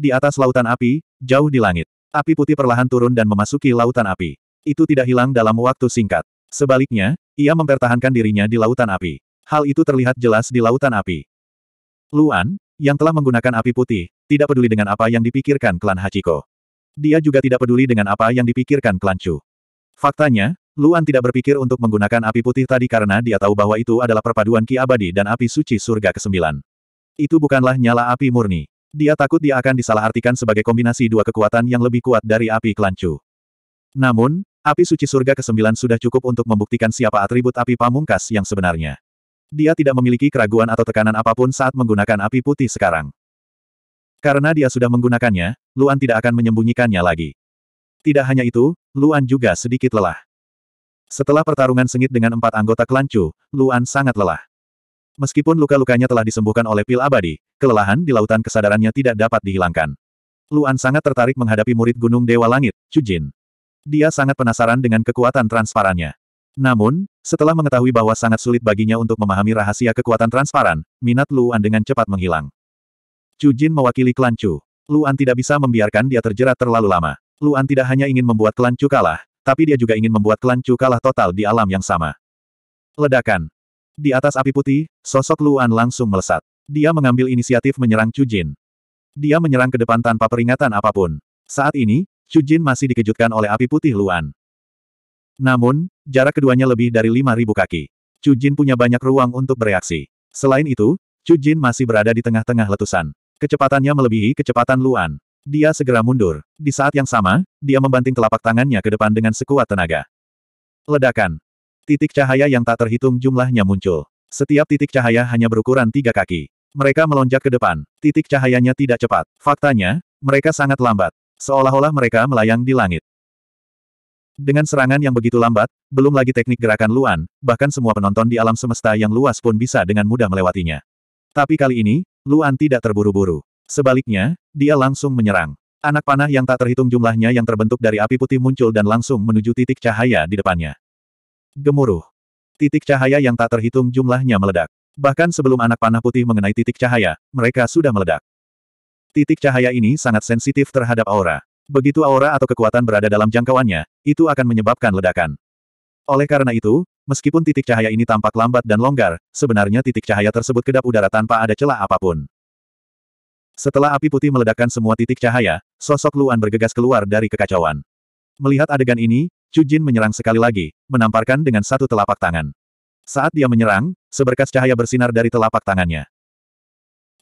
Di atas lautan api, jauh di langit, api putih perlahan turun dan memasuki lautan api. Itu tidak hilang dalam waktu singkat. Sebaliknya, ia mempertahankan dirinya di lautan api. Hal itu terlihat jelas di lautan api. Luan, yang telah menggunakan api putih, tidak peduli dengan apa yang dipikirkan klan Hachiko. Dia juga tidak peduli dengan apa yang dipikirkan klan Chu. Faktanya, Luan tidak berpikir untuk menggunakan api putih tadi karena dia tahu bahwa itu adalah perpaduan ki abadi dan api suci surga ke-9. Itu bukanlah nyala api murni. Dia takut dia akan disalahartikan sebagai kombinasi dua kekuatan yang lebih kuat dari api klan Chu. Namun, Api suci surga ke-9 sudah cukup untuk membuktikan siapa atribut api pamungkas yang sebenarnya. Dia tidak memiliki keraguan atau tekanan apapun saat menggunakan api putih sekarang. Karena dia sudah menggunakannya, Luan tidak akan menyembunyikannya lagi. Tidak hanya itu, Luan juga sedikit lelah. Setelah pertarungan sengit dengan empat anggota kelancu, Luan sangat lelah. Meskipun luka-lukanya telah disembuhkan oleh pil abadi, kelelahan di lautan kesadarannya tidak dapat dihilangkan. Luan sangat tertarik menghadapi murid Gunung Dewa Langit, Cujin. Dia sangat penasaran dengan kekuatan transparannya. Namun, setelah mengetahui bahwa sangat sulit baginya untuk memahami rahasia kekuatan transparan, minat Luan dengan cepat menghilang. Chu Jin mewakili klan Chu. Luan tidak bisa membiarkan dia terjerat terlalu lama. Luan tidak hanya ingin membuat klan Chu kalah, tapi dia juga ingin membuat klan Chu kalah total di alam yang sama. Ledakan. Di atas api putih, sosok Luan langsung melesat. Dia mengambil inisiatif menyerang Chu Jin. Dia menyerang ke depan tanpa peringatan apapun. Saat ini, Jin masih dikejutkan oleh api putih Luan. Namun, jarak keduanya lebih dari 5.000 kaki. Jin punya banyak ruang untuk bereaksi. Selain itu, Jin masih berada di tengah-tengah letusan. Kecepatannya melebihi kecepatan Luan. Dia segera mundur. Di saat yang sama, dia membanting telapak tangannya ke depan dengan sekuat tenaga. Ledakan. Titik cahaya yang tak terhitung jumlahnya muncul. Setiap titik cahaya hanya berukuran tiga kaki. Mereka melonjak ke depan. Titik cahayanya tidak cepat. Faktanya, mereka sangat lambat. Seolah-olah mereka melayang di langit. Dengan serangan yang begitu lambat, belum lagi teknik gerakan Luan, bahkan semua penonton di alam semesta yang luas pun bisa dengan mudah melewatinya. Tapi kali ini, Luan tidak terburu-buru. Sebaliknya, dia langsung menyerang. Anak panah yang tak terhitung jumlahnya yang terbentuk dari api putih muncul dan langsung menuju titik cahaya di depannya. Gemuruh. Titik cahaya yang tak terhitung jumlahnya meledak. Bahkan sebelum anak panah putih mengenai titik cahaya, mereka sudah meledak. Titik cahaya ini sangat sensitif terhadap aura. Begitu aura atau kekuatan berada dalam jangkauannya, itu akan menyebabkan ledakan. Oleh karena itu, meskipun titik cahaya ini tampak lambat dan longgar, sebenarnya titik cahaya tersebut kedap udara tanpa ada celah apapun. Setelah api putih meledakkan semua titik cahaya, sosok Luan bergegas keluar dari kekacauan. Melihat adegan ini, Jin menyerang sekali lagi, menamparkan dengan satu telapak tangan. Saat dia menyerang, seberkas cahaya bersinar dari telapak tangannya.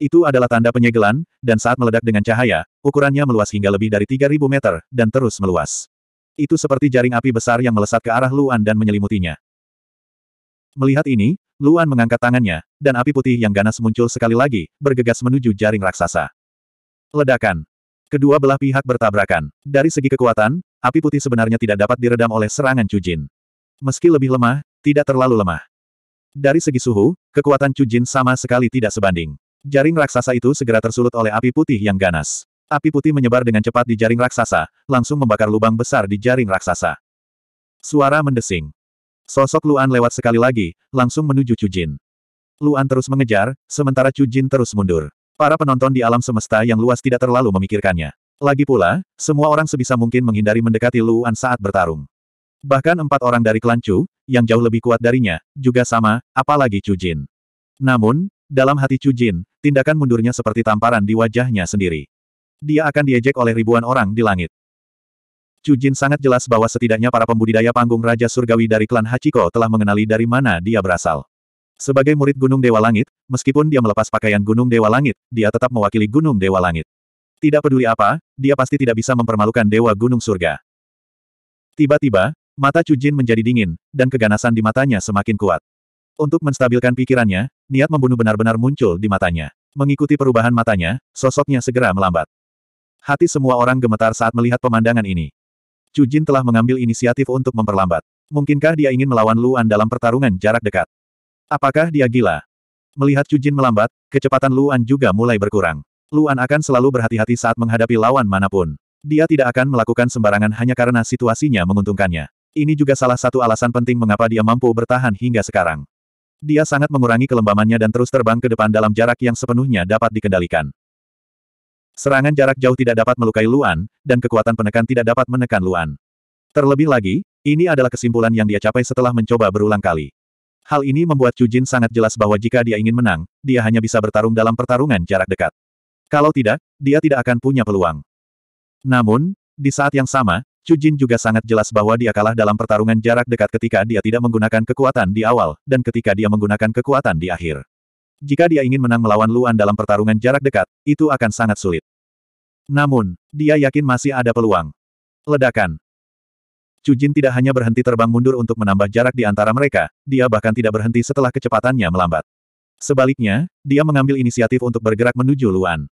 Itu adalah tanda penyegelan, dan saat meledak dengan cahaya, ukurannya meluas hingga lebih dari 3.000 meter, dan terus meluas. Itu seperti jaring api besar yang melesat ke arah Luan dan menyelimutinya. Melihat ini, Luan mengangkat tangannya, dan api putih yang ganas muncul sekali lagi, bergegas menuju jaring raksasa. Ledakan. Kedua belah pihak bertabrakan. Dari segi kekuatan, api putih sebenarnya tidak dapat diredam oleh serangan Cujin. Meski lebih lemah, tidak terlalu lemah. Dari segi suhu, kekuatan Cujin sama sekali tidak sebanding. Jaring raksasa itu segera tersulut oleh api putih yang ganas. Api putih menyebar dengan cepat di jaring raksasa, langsung membakar lubang besar di jaring raksasa. Suara mendesing. Sosok Luan lewat sekali lagi, langsung menuju Cujin. Luan terus mengejar, sementara Cujin terus mundur. Para penonton di alam semesta yang luas tidak terlalu memikirkannya. Lagi pula, semua orang sebisa mungkin menghindari mendekati Luan saat bertarung. Bahkan empat orang dari klan Chu, yang jauh lebih kuat darinya, juga sama, apalagi Cujin. Namun, dalam hati Cujin, tindakan mundurnya seperti tamparan di wajahnya sendiri. Dia akan diejek oleh ribuan orang di langit. Jin sangat jelas bahwa setidaknya para pembudidaya panggung Raja Surgawi dari klan Hachiko telah mengenali dari mana dia berasal. Sebagai murid Gunung Dewa Langit, meskipun dia melepas pakaian Gunung Dewa Langit, dia tetap mewakili Gunung Dewa Langit. Tidak peduli apa, dia pasti tidak bisa mempermalukan Dewa Gunung Surga. Tiba-tiba, mata Jin menjadi dingin, dan keganasan di matanya semakin kuat. Untuk menstabilkan pikirannya, niat membunuh benar-benar muncul di matanya. Mengikuti perubahan matanya, sosoknya segera melambat. Hati semua orang gemetar saat melihat pemandangan ini. Jin telah mengambil inisiatif untuk memperlambat. Mungkinkah dia ingin melawan Luan dalam pertarungan jarak dekat? Apakah dia gila? Melihat Jin melambat, kecepatan Luan juga mulai berkurang. Luan akan selalu berhati-hati saat menghadapi lawan manapun. Dia tidak akan melakukan sembarangan hanya karena situasinya menguntungkannya. Ini juga salah satu alasan penting mengapa dia mampu bertahan hingga sekarang. Dia sangat mengurangi kelembamannya dan terus terbang ke depan dalam jarak yang sepenuhnya dapat dikendalikan. Serangan jarak jauh tidak dapat melukai Luan, dan kekuatan penekan tidak dapat menekan Luan. Terlebih lagi, ini adalah kesimpulan yang dia capai setelah mencoba berulang kali. Hal ini membuat Chu Jin sangat jelas bahwa jika dia ingin menang, dia hanya bisa bertarung dalam pertarungan jarak dekat. Kalau tidak, dia tidak akan punya peluang. Namun, di saat yang sama, Chu Jin juga sangat jelas bahwa dia kalah dalam pertarungan jarak dekat ketika dia tidak menggunakan kekuatan di awal, dan ketika dia menggunakan kekuatan di akhir. Jika dia ingin menang melawan Luan dalam pertarungan jarak dekat, itu akan sangat sulit. Namun, dia yakin masih ada peluang. Ledakan. Chu Jin tidak hanya berhenti terbang mundur untuk menambah jarak di antara mereka, dia bahkan tidak berhenti setelah kecepatannya melambat. Sebaliknya, dia mengambil inisiatif untuk bergerak menuju Luan.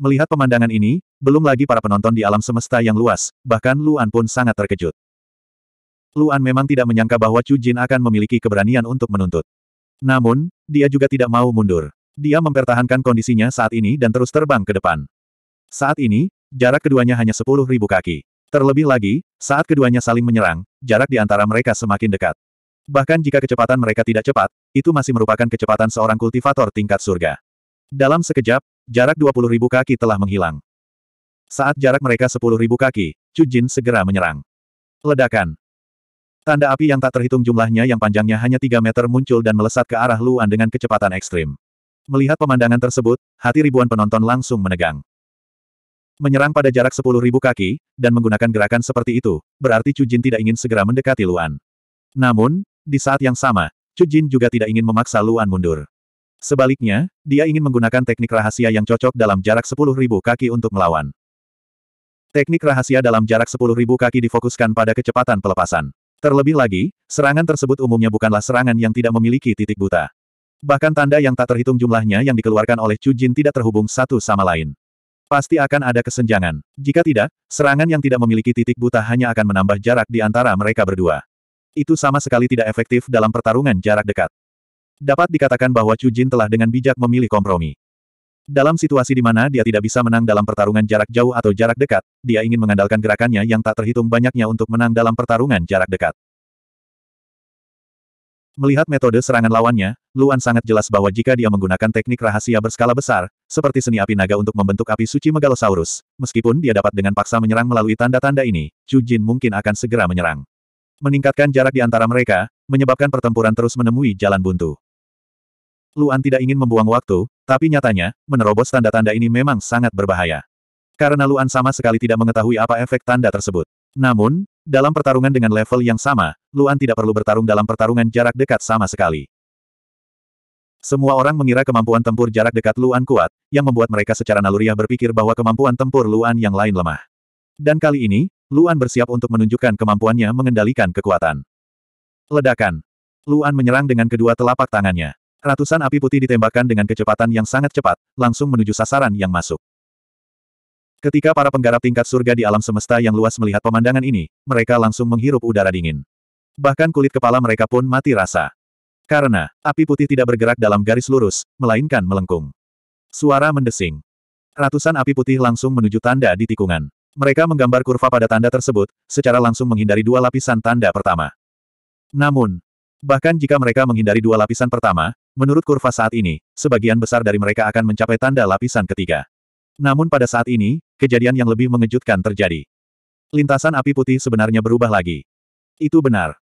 Melihat pemandangan ini, belum lagi para penonton di alam semesta yang luas, bahkan Luan pun sangat terkejut. Luan memang tidak menyangka bahwa Chu Jin akan memiliki keberanian untuk menuntut. Namun, dia juga tidak mau mundur. Dia mempertahankan kondisinya saat ini dan terus terbang ke depan. Saat ini, jarak keduanya hanya sepuluh ribu kaki. Terlebih lagi, saat keduanya saling menyerang, jarak di antara mereka semakin dekat. Bahkan jika kecepatan mereka tidak cepat, itu masih merupakan kecepatan seorang kultivator tingkat surga. Dalam sekejap, jarak ribu kaki telah menghilang. Saat jarak mereka ribu kaki, Chu Jin segera menyerang. Ledakan. Tanda api yang tak terhitung jumlahnya yang panjangnya hanya 3 meter muncul dan melesat ke arah Luan dengan kecepatan ekstrim. Melihat pemandangan tersebut, hati ribuan penonton langsung menegang. Menyerang pada jarak ribu kaki, dan menggunakan gerakan seperti itu, berarti Chu Jin tidak ingin segera mendekati Luan. Namun, di saat yang sama, Chu Jin juga tidak ingin memaksa Luan mundur. Sebaliknya, dia ingin menggunakan teknik rahasia yang cocok dalam jarak 10.000 kaki untuk melawan. Teknik rahasia dalam jarak 10.000 kaki difokuskan pada kecepatan pelepasan. Terlebih lagi, serangan tersebut umumnya bukanlah serangan yang tidak memiliki titik buta. Bahkan tanda yang tak terhitung jumlahnya yang dikeluarkan oleh Chu Jin tidak terhubung satu sama lain. Pasti akan ada kesenjangan. Jika tidak, serangan yang tidak memiliki titik buta hanya akan menambah jarak di antara mereka berdua. Itu sama sekali tidak efektif dalam pertarungan jarak dekat. Dapat dikatakan bahwa Chu Jin telah dengan bijak memilih kompromi. Dalam situasi di mana dia tidak bisa menang dalam pertarungan jarak jauh atau jarak dekat, dia ingin mengandalkan gerakannya yang tak terhitung banyaknya untuk menang dalam pertarungan jarak dekat. Melihat metode serangan lawannya, Luan sangat jelas bahwa jika dia menggunakan teknik rahasia berskala besar, seperti seni api naga untuk membentuk api suci Megalosaurus, meskipun dia dapat dengan paksa menyerang melalui tanda-tanda ini, Chu Jin mungkin akan segera menyerang. Meningkatkan jarak di antara mereka, menyebabkan pertempuran terus menemui jalan buntu. Luan tidak ingin membuang waktu, tapi nyatanya, menerobos tanda-tanda ini memang sangat berbahaya. Karena Luan sama sekali tidak mengetahui apa efek tanda tersebut. Namun, dalam pertarungan dengan level yang sama, Luan tidak perlu bertarung dalam pertarungan jarak dekat sama sekali. Semua orang mengira kemampuan tempur jarak dekat Luan kuat, yang membuat mereka secara naluriah berpikir bahwa kemampuan tempur Luan yang lain lemah. Dan kali ini, Luan bersiap untuk menunjukkan kemampuannya mengendalikan kekuatan. Ledakan. Luan menyerang dengan kedua telapak tangannya. Ratusan api putih ditembakkan dengan kecepatan yang sangat cepat, langsung menuju sasaran yang masuk. Ketika para penggarap tingkat surga di alam semesta yang luas melihat pemandangan ini, mereka langsung menghirup udara dingin. Bahkan kulit kepala mereka pun mati rasa. Karena, api putih tidak bergerak dalam garis lurus, melainkan melengkung. Suara mendesing. Ratusan api putih langsung menuju tanda di tikungan. Mereka menggambar kurva pada tanda tersebut, secara langsung menghindari dua lapisan tanda pertama. Namun, Bahkan jika mereka menghindari dua lapisan pertama, menurut kurva saat ini, sebagian besar dari mereka akan mencapai tanda lapisan ketiga. Namun pada saat ini, kejadian yang lebih mengejutkan terjadi. Lintasan api putih sebenarnya berubah lagi. Itu benar.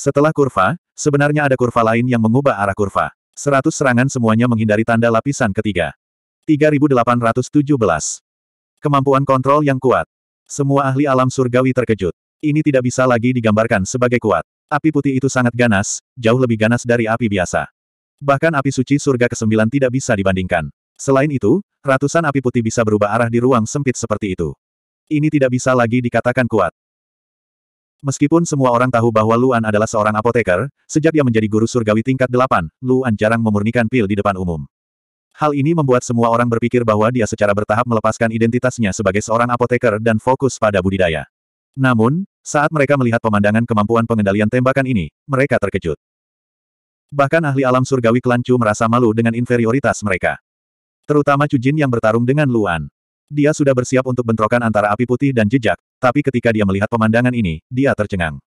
Setelah kurva, sebenarnya ada kurva lain yang mengubah arah kurva. Seratus serangan semuanya menghindari tanda lapisan ketiga. 3817. Kemampuan kontrol yang kuat. Semua ahli alam surgawi terkejut. Ini tidak bisa lagi digambarkan sebagai kuat. Api putih itu sangat ganas, jauh lebih ganas dari api biasa. Bahkan api suci surga ke-9 tidak bisa dibandingkan. Selain itu, ratusan api putih bisa berubah arah di ruang sempit seperti itu. Ini tidak bisa lagi dikatakan kuat. Meskipun semua orang tahu bahwa Luan adalah seorang apoteker, sejak ia menjadi guru surgawi tingkat 8, Luan jarang memurnikan pil di depan umum. Hal ini membuat semua orang berpikir bahwa dia secara bertahap melepaskan identitasnya sebagai seorang apoteker dan fokus pada budidaya. Namun, saat mereka melihat pemandangan kemampuan pengendalian tembakan ini, mereka terkejut. Bahkan ahli alam surgawi klan Chu merasa malu dengan inferioritas mereka. Terutama Chu Jin yang bertarung dengan Luan. Dia sudah bersiap untuk bentrokan antara api putih dan jejak, tapi ketika dia melihat pemandangan ini, dia tercengang.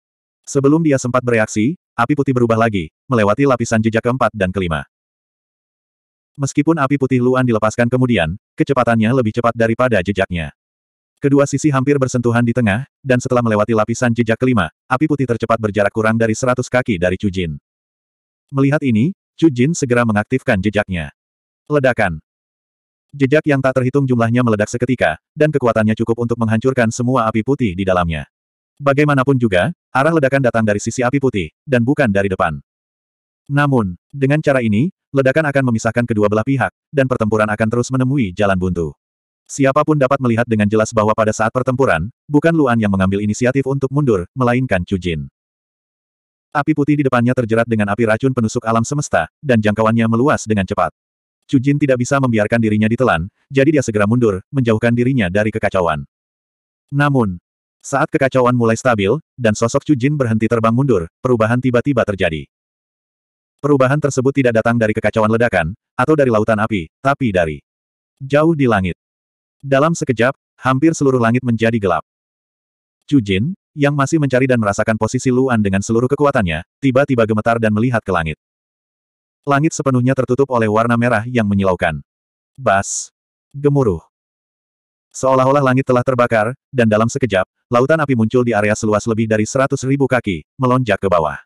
Sebelum dia sempat bereaksi, api putih berubah lagi, melewati lapisan jejak keempat dan kelima. Meskipun api putih Luan dilepaskan kemudian, kecepatannya lebih cepat daripada jejaknya. Kedua sisi hampir bersentuhan di tengah, dan setelah melewati lapisan jejak kelima, api putih tercepat berjarak kurang dari seratus kaki dari Jin. Melihat ini, Jin segera mengaktifkan jejaknya. Ledakan. Jejak yang tak terhitung jumlahnya meledak seketika, dan kekuatannya cukup untuk menghancurkan semua api putih di dalamnya. Bagaimanapun juga, arah ledakan datang dari sisi api putih, dan bukan dari depan. Namun, dengan cara ini, ledakan akan memisahkan kedua belah pihak, dan pertempuran akan terus menemui jalan buntu. Siapapun dapat melihat dengan jelas bahwa pada saat pertempuran, bukan Luan yang mengambil inisiatif untuk mundur, melainkan Chu Jin. Api putih di depannya terjerat dengan api racun penusuk alam semesta, dan jangkauannya meluas dengan cepat. Chu Jin tidak bisa membiarkan dirinya ditelan, jadi dia segera mundur, menjauhkan dirinya dari kekacauan. Namun, saat kekacauan mulai stabil, dan sosok Chu Jin berhenti terbang mundur, perubahan tiba-tiba terjadi. Perubahan tersebut tidak datang dari kekacauan ledakan, atau dari lautan api, tapi dari jauh di langit. Dalam sekejap, hampir seluruh langit menjadi gelap. Jin yang masih mencari dan merasakan posisi Luan dengan seluruh kekuatannya, tiba-tiba gemetar dan melihat ke langit. Langit sepenuhnya tertutup oleh warna merah yang menyilaukan. Bas. Gemuruh. Seolah-olah langit telah terbakar, dan dalam sekejap, lautan api muncul di area seluas lebih dari seratus ribu kaki, melonjak ke bawah.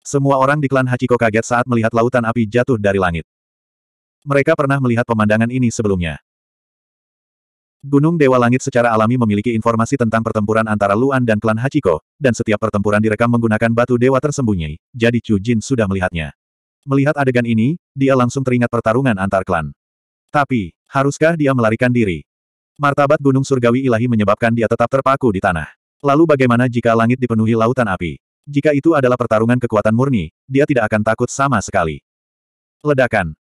Semua orang di klan Hachiko kaget saat melihat lautan api jatuh dari langit. Mereka pernah melihat pemandangan ini sebelumnya. Gunung Dewa Langit secara alami memiliki informasi tentang pertempuran antara Luan dan klan Hachiko, dan setiap pertempuran direkam menggunakan batu dewa tersembunyi, jadi Chu Jin sudah melihatnya. Melihat adegan ini, dia langsung teringat pertarungan antar klan. Tapi, haruskah dia melarikan diri? Martabat Gunung Surgawi Ilahi menyebabkan dia tetap terpaku di tanah. Lalu bagaimana jika langit dipenuhi lautan api? Jika itu adalah pertarungan kekuatan murni, dia tidak akan takut sama sekali. Ledakan.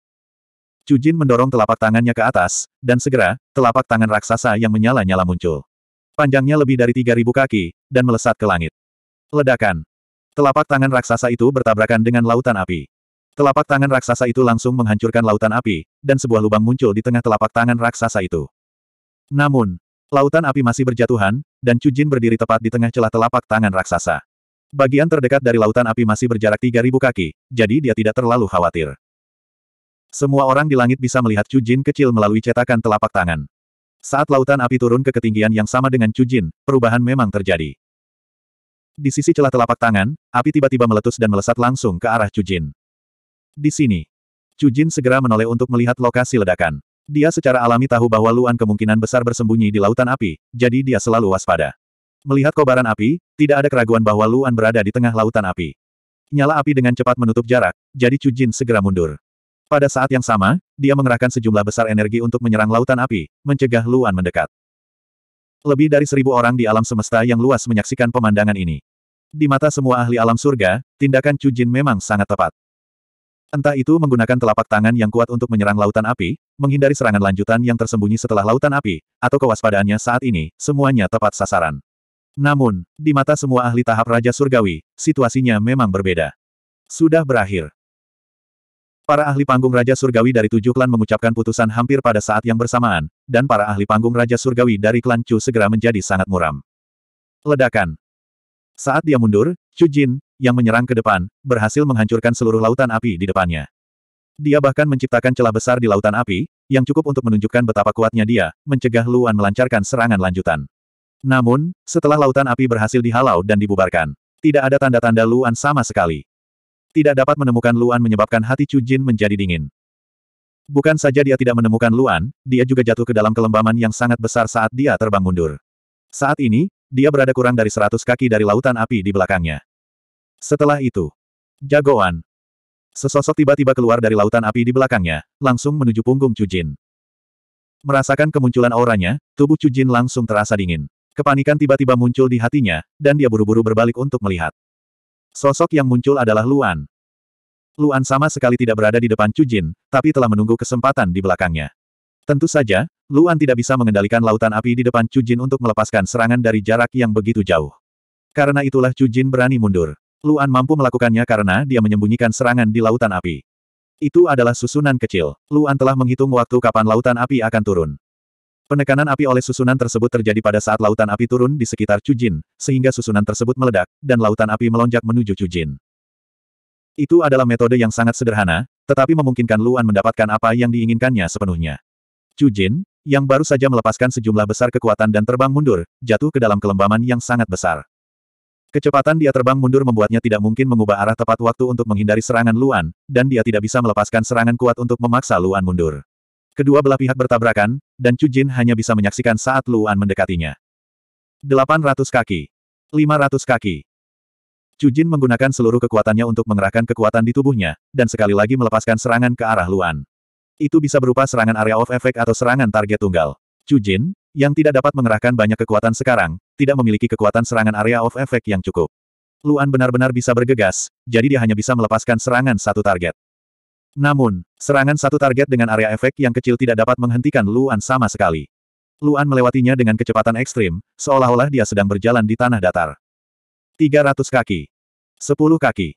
Jin mendorong telapak tangannya ke atas, dan segera, telapak tangan raksasa yang menyala-nyala muncul. Panjangnya lebih dari 3.000 kaki, dan melesat ke langit. Ledakan. Telapak tangan raksasa itu bertabrakan dengan lautan api. Telapak tangan raksasa itu langsung menghancurkan lautan api, dan sebuah lubang muncul di tengah telapak tangan raksasa itu. Namun, lautan api masih berjatuhan, dan Jin berdiri tepat di tengah celah telapak tangan raksasa. Bagian terdekat dari lautan api masih berjarak 3.000 kaki, jadi dia tidak terlalu khawatir. Semua orang di langit bisa melihat Cujin kecil melalui cetakan telapak tangan. Saat lautan api turun ke ketinggian yang sama dengan Cujin, perubahan memang terjadi. Di sisi celah telapak tangan, api tiba-tiba meletus dan melesat langsung ke arah Cujin. Di sini, Cujin segera menoleh untuk melihat lokasi ledakan. Dia secara alami tahu bahwa Luan kemungkinan besar bersembunyi di lautan api, jadi dia selalu waspada. Melihat kobaran api, tidak ada keraguan bahwa Luan berada di tengah lautan api. Nyala api dengan cepat menutup jarak, jadi Cujin segera mundur. Pada saat yang sama, dia mengerahkan sejumlah besar energi untuk menyerang lautan api, mencegah Luan mendekat. Lebih dari seribu orang di alam semesta yang luas menyaksikan pemandangan ini. Di mata semua ahli alam surga, tindakan Chu Jin memang sangat tepat. Entah itu menggunakan telapak tangan yang kuat untuk menyerang lautan api, menghindari serangan lanjutan yang tersembunyi setelah lautan api, atau kewaspadaannya saat ini, semuanya tepat sasaran. Namun, di mata semua ahli tahap Raja Surgawi, situasinya memang berbeda. Sudah berakhir. Para ahli panggung Raja Surgawi dari tujuh klan mengucapkan putusan hampir pada saat yang bersamaan, dan para ahli panggung Raja Surgawi dari klan Chu segera menjadi sangat muram. Ledakan. Saat dia mundur, Chu Jin, yang menyerang ke depan, berhasil menghancurkan seluruh lautan api di depannya. Dia bahkan menciptakan celah besar di lautan api, yang cukup untuk menunjukkan betapa kuatnya dia, mencegah Luan melancarkan serangan lanjutan. Namun, setelah lautan api berhasil dihalau dan dibubarkan, tidak ada tanda-tanda Luan sama sekali tidak dapat menemukan Luan menyebabkan hati Chu Jin menjadi dingin. Bukan saja dia tidak menemukan Luan, dia juga jatuh ke dalam kelembaman yang sangat besar saat dia terbang mundur. Saat ini, dia berada kurang dari seratus kaki dari lautan api di belakangnya. Setelah itu, jagoan. Sesosok tiba-tiba keluar dari lautan api di belakangnya, langsung menuju punggung Chu Jin. Merasakan kemunculan auranya, tubuh Chu Jin langsung terasa dingin. Kepanikan tiba-tiba muncul di hatinya, dan dia buru-buru berbalik untuk melihat. Sosok yang muncul adalah Luan. Luan sama sekali tidak berada di depan Jin, tapi telah menunggu kesempatan di belakangnya. Tentu saja, Luan tidak bisa mengendalikan lautan api di depan Jin untuk melepaskan serangan dari jarak yang begitu jauh. Karena itulah Jin berani mundur. Luan mampu melakukannya karena dia menyembunyikan serangan di lautan api. Itu adalah susunan kecil. Luan telah menghitung waktu kapan lautan api akan turun. Penekanan api oleh susunan tersebut terjadi pada saat lautan api turun di sekitar Cujin, sehingga susunan tersebut meledak, dan lautan api melonjak menuju Cujin. Itu adalah metode yang sangat sederhana, tetapi memungkinkan Luan mendapatkan apa yang diinginkannya sepenuhnya. Cujin, yang baru saja melepaskan sejumlah besar kekuatan dan terbang mundur, jatuh ke dalam kelembaman yang sangat besar. Kecepatan dia terbang mundur membuatnya tidak mungkin mengubah arah tepat waktu untuk menghindari serangan Luan, dan dia tidak bisa melepaskan serangan kuat untuk memaksa Luan mundur. Kedua belah pihak bertabrakan, dan Chu Jin hanya bisa menyaksikan saat Luan mendekatinya. 800 kaki. 500 kaki. Chu Jin menggunakan seluruh kekuatannya untuk mengerahkan kekuatan di tubuhnya, dan sekali lagi melepaskan serangan ke arah Luan. Itu bisa berupa serangan area of effect atau serangan target tunggal. Chu Jin, yang tidak dapat mengerahkan banyak kekuatan sekarang, tidak memiliki kekuatan serangan area of effect yang cukup. Luan benar-benar bisa bergegas, jadi dia hanya bisa melepaskan serangan satu target. Namun, serangan satu target dengan area efek yang kecil tidak dapat menghentikan Luan sama sekali. Luan melewatinya dengan kecepatan ekstrim, seolah-olah dia sedang berjalan di tanah datar. 300 kaki. 10 kaki.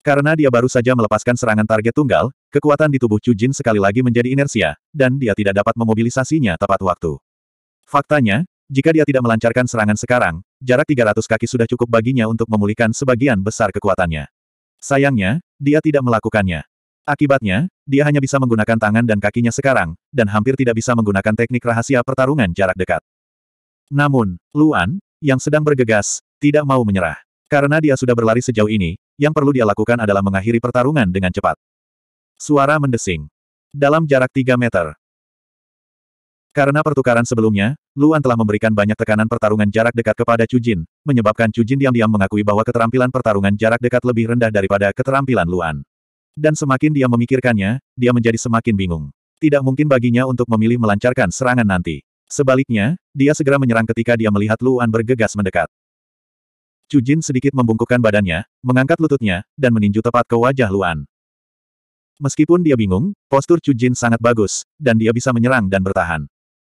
Karena dia baru saja melepaskan serangan target tunggal, kekuatan di tubuh Cujin sekali lagi menjadi inersia, dan dia tidak dapat memobilisasinya tepat waktu. Faktanya, jika dia tidak melancarkan serangan sekarang, jarak 300 kaki sudah cukup baginya untuk memulihkan sebagian besar kekuatannya. Sayangnya, dia tidak melakukannya. Akibatnya, dia hanya bisa menggunakan tangan dan kakinya sekarang, dan hampir tidak bisa menggunakan teknik rahasia pertarungan jarak dekat. Namun, Luan, yang sedang bergegas, tidak mau menyerah. Karena dia sudah berlari sejauh ini, yang perlu dia lakukan adalah mengakhiri pertarungan dengan cepat. Suara mendesing. Dalam jarak 3 meter, karena pertukaran sebelumnya, Luan telah memberikan banyak tekanan pertarungan jarak dekat kepada Chu Jin, menyebabkan Chu Jin diam-diam mengakui bahwa keterampilan pertarungan jarak dekat lebih rendah daripada keterampilan Luan. Dan semakin dia memikirkannya, dia menjadi semakin bingung. Tidak mungkin baginya untuk memilih melancarkan serangan nanti. Sebaliknya, dia segera menyerang ketika dia melihat Luan bergegas mendekat. Chu Jin sedikit membungkukkan badannya, mengangkat lututnya, dan meninju tepat ke wajah Luan. Meskipun dia bingung, postur Chu Jin sangat bagus, dan dia bisa menyerang dan bertahan.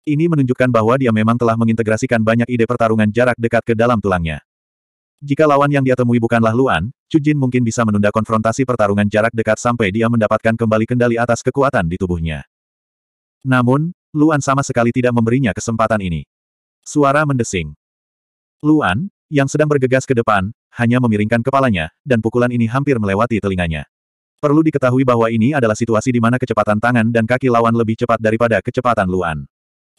Ini menunjukkan bahwa dia memang telah mengintegrasikan banyak ide pertarungan jarak dekat ke dalam tulangnya. Jika lawan yang dia temui bukanlah Luan, Cujin mungkin bisa menunda konfrontasi pertarungan jarak dekat sampai dia mendapatkan kembali kendali atas kekuatan di tubuhnya. Namun, Luan sama sekali tidak memberinya kesempatan ini. Suara mendesing. Luan, yang sedang bergegas ke depan, hanya memiringkan kepalanya, dan pukulan ini hampir melewati telinganya. Perlu diketahui bahwa ini adalah situasi di mana kecepatan tangan dan kaki lawan lebih cepat daripada kecepatan Luan.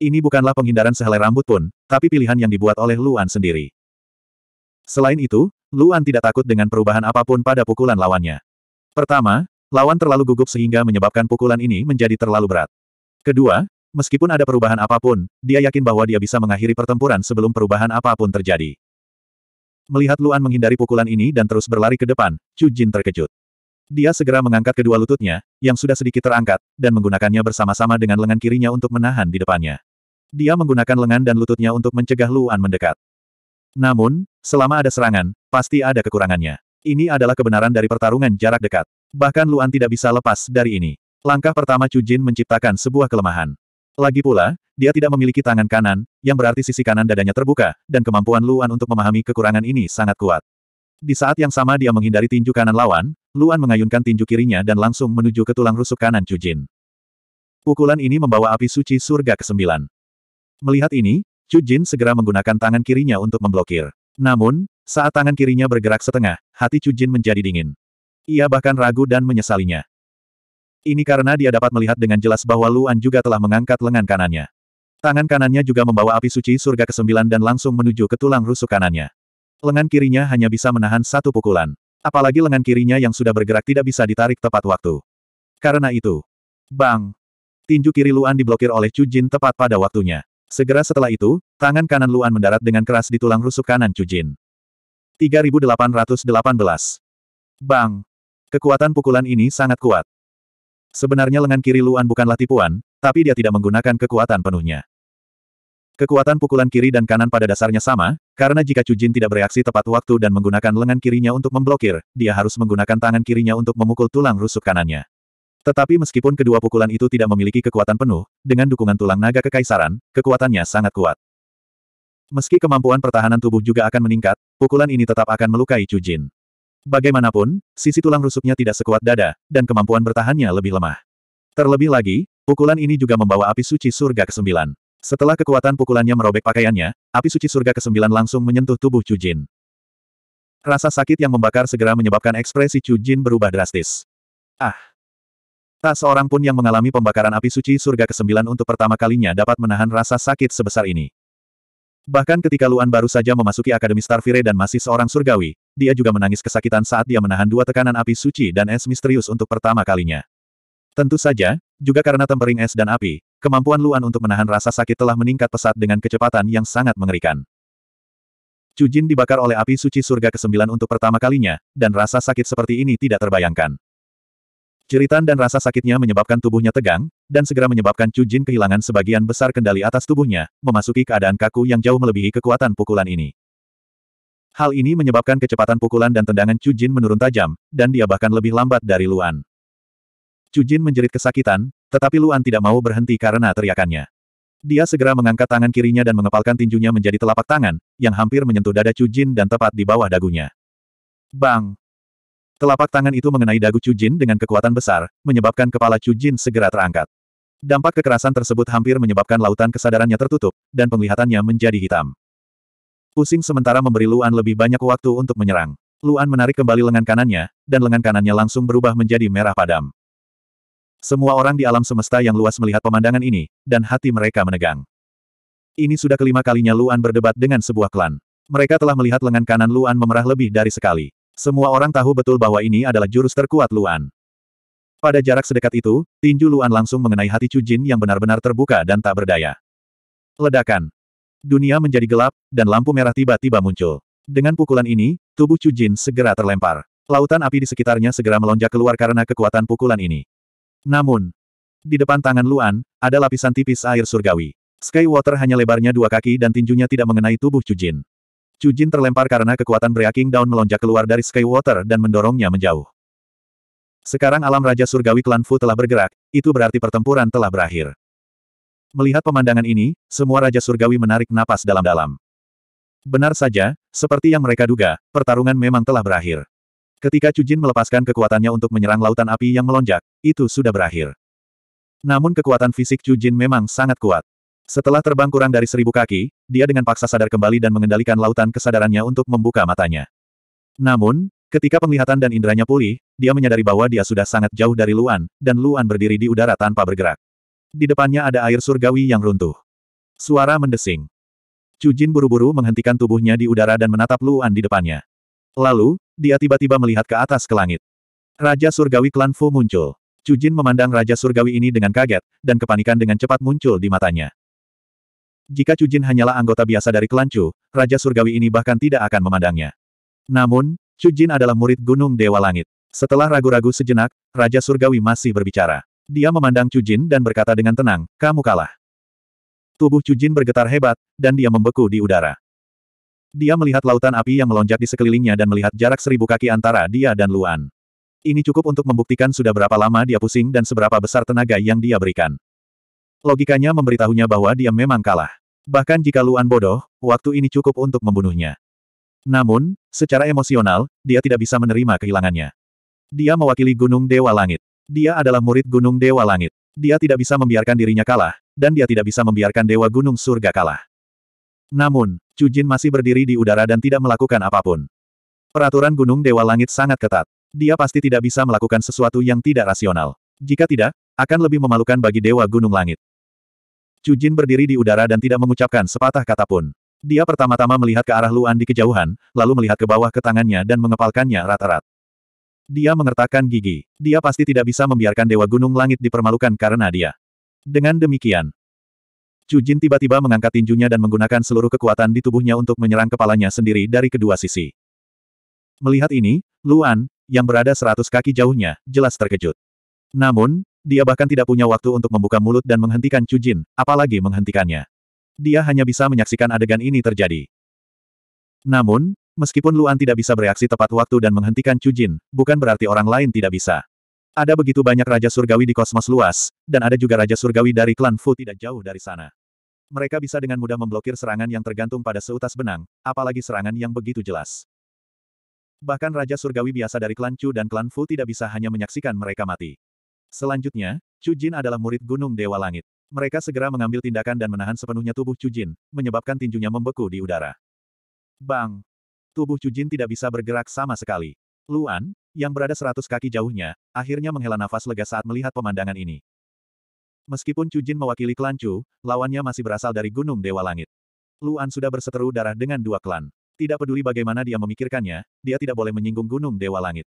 Ini bukanlah penghindaran sehelai rambut pun, tapi pilihan yang dibuat oleh Luan sendiri. Selain itu, Luan tidak takut dengan perubahan apapun pada pukulan lawannya. Pertama, lawan terlalu gugup sehingga menyebabkan pukulan ini menjadi terlalu berat. Kedua, meskipun ada perubahan apapun, dia yakin bahwa dia bisa mengakhiri pertempuran sebelum perubahan apapun terjadi. Melihat Luan menghindari pukulan ini dan terus berlari ke depan, Chu Jin terkejut. Dia segera mengangkat kedua lututnya, yang sudah sedikit terangkat, dan menggunakannya bersama-sama dengan lengan kirinya untuk menahan di depannya. Dia menggunakan lengan dan lututnya untuk mencegah Luan mendekat. Namun, selama ada serangan, pasti ada kekurangannya. Ini adalah kebenaran dari pertarungan jarak dekat. Bahkan Luan tidak bisa lepas dari ini. Langkah pertama Chu Jin menciptakan sebuah kelemahan. Lagi pula, dia tidak memiliki tangan kanan, yang berarti sisi kanan dadanya terbuka, dan kemampuan Luan untuk memahami kekurangan ini sangat kuat. Di saat yang sama dia menghindari tinju kanan lawan, Luan mengayunkan tinju kirinya dan langsung menuju ke tulang rusuk kanan Chu Jin. Pukulan ini membawa api suci surga ke sembilan. Melihat ini, Chu Jin segera menggunakan tangan kirinya untuk memblokir. Namun, saat tangan kirinya bergerak setengah, hati Chu Jin menjadi dingin. Ia bahkan ragu dan menyesalinya. Ini karena dia dapat melihat dengan jelas bahwa Luan juga telah mengangkat lengan kanannya. Tangan kanannya juga membawa api suci surga ke-9 dan langsung menuju ke tulang rusuk kanannya. Lengan kirinya hanya bisa menahan satu pukulan. Apalagi lengan kirinya yang sudah bergerak tidak bisa ditarik tepat waktu. Karena itu, bang! Tinju kiri Luan diblokir oleh Chu Jin tepat pada waktunya. Segera setelah itu, tangan kanan Luan mendarat dengan keras di tulang rusuk kanan Cujin. 3818. Bang! Kekuatan pukulan ini sangat kuat. Sebenarnya lengan kiri Luan bukanlah tipuan, tapi dia tidak menggunakan kekuatan penuhnya. Kekuatan pukulan kiri dan kanan pada dasarnya sama, karena jika Cujin tidak bereaksi tepat waktu dan menggunakan lengan kirinya untuk memblokir, dia harus menggunakan tangan kirinya untuk memukul tulang rusuk kanannya. Tetapi meskipun kedua pukulan itu tidak memiliki kekuatan penuh, dengan dukungan tulang naga kekaisaran, kekuatannya sangat kuat. Meski kemampuan pertahanan tubuh juga akan meningkat, pukulan ini tetap akan melukai Chu Bagaimanapun, sisi tulang rusuknya tidak sekuat dada, dan kemampuan bertahannya lebih lemah. Terlebih lagi, pukulan ini juga membawa api suci surga ke-9. Setelah kekuatan pukulannya merobek pakaiannya, api suci surga ke-9 langsung menyentuh tubuh Chu Rasa sakit yang membakar segera menyebabkan ekspresi Chu berubah drastis. Ah! Tak seorang pun yang mengalami pembakaran api suci surga ke-9 untuk pertama kalinya dapat menahan rasa sakit sebesar ini. Bahkan ketika Luan baru saja memasuki Akademi Starfire dan masih seorang surgawi, dia juga menangis kesakitan saat dia menahan dua tekanan api suci dan es misterius untuk pertama kalinya. Tentu saja, juga karena tempering es dan api, kemampuan Luan untuk menahan rasa sakit telah meningkat pesat dengan kecepatan yang sangat mengerikan. Cujin dibakar oleh api suci surga ke-9 untuk pertama kalinya, dan rasa sakit seperti ini tidak terbayangkan. Jeritan dan rasa sakitnya menyebabkan tubuhnya tegang, dan segera menyebabkan Chu Jin kehilangan sebagian besar kendali atas tubuhnya, memasuki keadaan kaku yang jauh melebihi kekuatan pukulan ini. Hal ini menyebabkan kecepatan pukulan dan tendangan Chu Jin menurun tajam, dan dia bahkan lebih lambat dari Luan. Chu Jin menjerit kesakitan, tetapi Luan tidak mau berhenti karena teriakannya. Dia segera mengangkat tangan kirinya dan mengepalkan tinjunya menjadi telapak tangan, yang hampir menyentuh dada Chu Jin dan tepat di bawah dagunya. Bang! Telapak tangan itu mengenai dagu Chu Jin dengan kekuatan besar, menyebabkan kepala Chu Jin segera terangkat. Dampak kekerasan tersebut hampir menyebabkan lautan kesadarannya tertutup, dan penglihatannya menjadi hitam. Pusing sementara memberi Luan lebih banyak waktu untuk menyerang. Luan menarik kembali lengan kanannya, dan lengan kanannya langsung berubah menjadi merah padam. Semua orang di alam semesta yang luas melihat pemandangan ini, dan hati mereka menegang. Ini sudah kelima kalinya Luan berdebat dengan sebuah klan. Mereka telah melihat lengan kanan Luan memerah lebih dari sekali. Semua orang tahu betul bahwa ini adalah jurus terkuat Luan. Pada jarak sedekat itu, tinju Luan langsung mengenai hati Chu Jin yang benar-benar terbuka dan tak berdaya. Ledakan. Dunia menjadi gelap, dan lampu merah tiba-tiba muncul. Dengan pukulan ini, tubuh Chu Jin segera terlempar. Lautan api di sekitarnya segera melonjak keluar karena kekuatan pukulan ini. Namun, di depan tangan Luan, ada lapisan tipis air surgawi. Skywater hanya lebarnya dua kaki dan tinjunya tidak mengenai tubuh Jin. Chu Jin terlempar karena kekuatan Breaking Down melonjak keluar dari Skywater dan mendorongnya menjauh. Sekarang alam Raja Surgawi Klan Fu telah bergerak, itu berarti pertempuran telah berakhir. Melihat pemandangan ini, semua Raja Surgawi menarik napas dalam-dalam. Benar saja, seperti yang mereka duga, pertarungan memang telah berakhir. Ketika Chu Jin melepaskan kekuatannya untuk menyerang lautan api yang melonjak, itu sudah berakhir. Namun kekuatan fisik Chu Jin memang sangat kuat. Setelah terbang kurang dari seribu kaki, dia dengan paksa sadar kembali dan mengendalikan lautan kesadarannya untuk membuka matanya. Namun, ketika penglihatan dan inderanya pulih, dia menyadari bahwa dia sudah sangat jauh dari Luan, dan Luan berdiri di udara tanpa bergerak. Di depannya ada air surgawi yang runtuh. Suara mendesing. Cujin buru-buru menghentikan tubuhnya di udara dan menatap Luan di depannya. Lalu, dia tiba-tiba melihat ke atas ke langit. Raja Surgawi Klan Fu muncul. Cujin memandang Raja Surgawi ini dengan kaget, dan kepanikan dengan cepat muncul di matanya. Jika Jin hanyalah anggota biasa dari klan Chu, Raja Surgawi ini bahkan tidak akan memandangnya. Namun, Jin adalah murid Gunung Dewa Langit. Setelah ragu-ragu sejenak, Raja Surgawi masih berbicara. Dia memandang Jin dan berkata dengan tenang, kamu kalah. Tubuh Jin bergetar hebat, dan dia membeku di udara. Dia melihat lautan api yang melonjak di sekelilingnya dan melihat jarak seribu kaki antara dia dan Luan. Ini cukup untuk membuktikan sudah berapa lama dia pusing dan seberapa besar tenaga yang dia berikan. Logikanya memberitahunya bahwa dia memang kalah. Bahkan jika Luan bodoh, waktu ini cukup untuk membunuhnya. Namun, secara emosional, dia tidak bisa menerima kehilangannya. Dia mewakili Gunung Dewa Langit. Dia adalah murid Gunung Dewa Langit. Dia tidak bisa membiarkan dirinya kalah, dan dia tidak bisa membiarkan Dewa Gunung Surga kalah. Namun, Cujin masih berdiri di udara dan tidak melakukan apapun. Peraturan Gunung Dewa Langit sangat ketat. Dia pasti tidak bisa melakukan sesuatu yang tidak rasional. Jika tidak, akan lebih memalukan bagi Dewa Gunung Langit. Jin berdiri di udara dan tidak mengucapkan sepatah kata pun. Dia pertama-tama melihat ke arah Luan di kejauhan, lalu melihat ke bawah ke tangannya dan mengepalkannya rata-rata. Dia mengertakkan gigi. Dia pasti tidak bisa membiarkan Dewa Gunung Langit dipermalukan karena dia. Dengan demikian, Jin tiba-tiba mengangkat tinjunya dan menggunakan seluruh kekuatan di tubuhnya untuk menyerang kepalanya sendiri dari kedua sisi. Melihat ini, Luan, yang berada seratus kaki jauhnya, jelas terkejut. Namun, dia bahkan tidak punya waktu untuk membuka mulut dan menghentikan Cujin, apalagi menghentikannya. Dia hanya bisa menyaksikan adegan ini terjadi. Namun, meskipun Luan tidak bisa bereaksi tepat waktu dan menghentikan Cujin, bukan berarti orang lain tidak bisa. Ada begitu banyak Raja Surgawi di kosmos luas, dan ada juga Raja Surgawi dari klan Fu tidak jauh dari sana. Mereka bisa dengan mudah memblokir serangan yang tergantung pada seutas benang, apalagi serangan yang begitu jelas. Bahkan Raja Surgawi biasa dari klan Chu dan klan Fu tidak bisa hanya menyaksikan mereka mati. Selanjutnya, Chujin adalah murid Gunung Dewa Langit. Mereka segera mengambil tindakan dan menahan sepenuhnya tubuh Chujin, menyebabkan tinjunya membeku di udara. Bang! Tubuh Chujin tidak bisa bergerak sama sekali. Luan, yang berada seratus kaki jauhnya, akhirnya menghela nafas lega saat melihat pemandangan ini. Meskipun Chujin mewakili klan Chu, lawannya masih berasal dari Gunung Dewa Langit. Luan sudah berseteru darah dengan dua klan. Tidak peduli bagaimana dia memikirkannya, dia tidak boleh menyinggung Gunung Dewa Langit.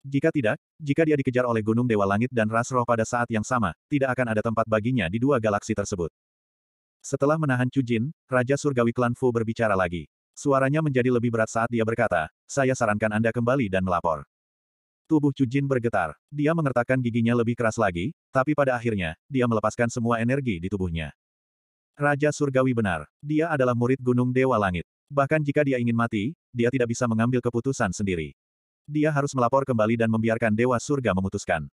Jika tidak, jika dia dikejar oleh Gunung Dewa Langit dan Ras Roh pada saat yang sama, tidak akan ada tempat baginya di dua galaksi tersebut. Setelah menahan Jin, Raja Surgawi Klan Fu berbicara lagi. Suaranya menjadi lebih berat saat dia berkata, saya sarankan Anda kembali dan melapor. Tubuh Jin bergetar. Dia mengertakkan giginya lebih keras lagi, tapi pada akhirnya, dia melepaskan semua energi di tubuhnya. Raja Surgawi benar. Dia adalah murid Gunung Dewa Langit. Bahkan jika dia ingin mati, dia tidak bisa mengambil keputusan sendiri dia harus melapor kembali dan membiarkan Dewa Surga memutuskan.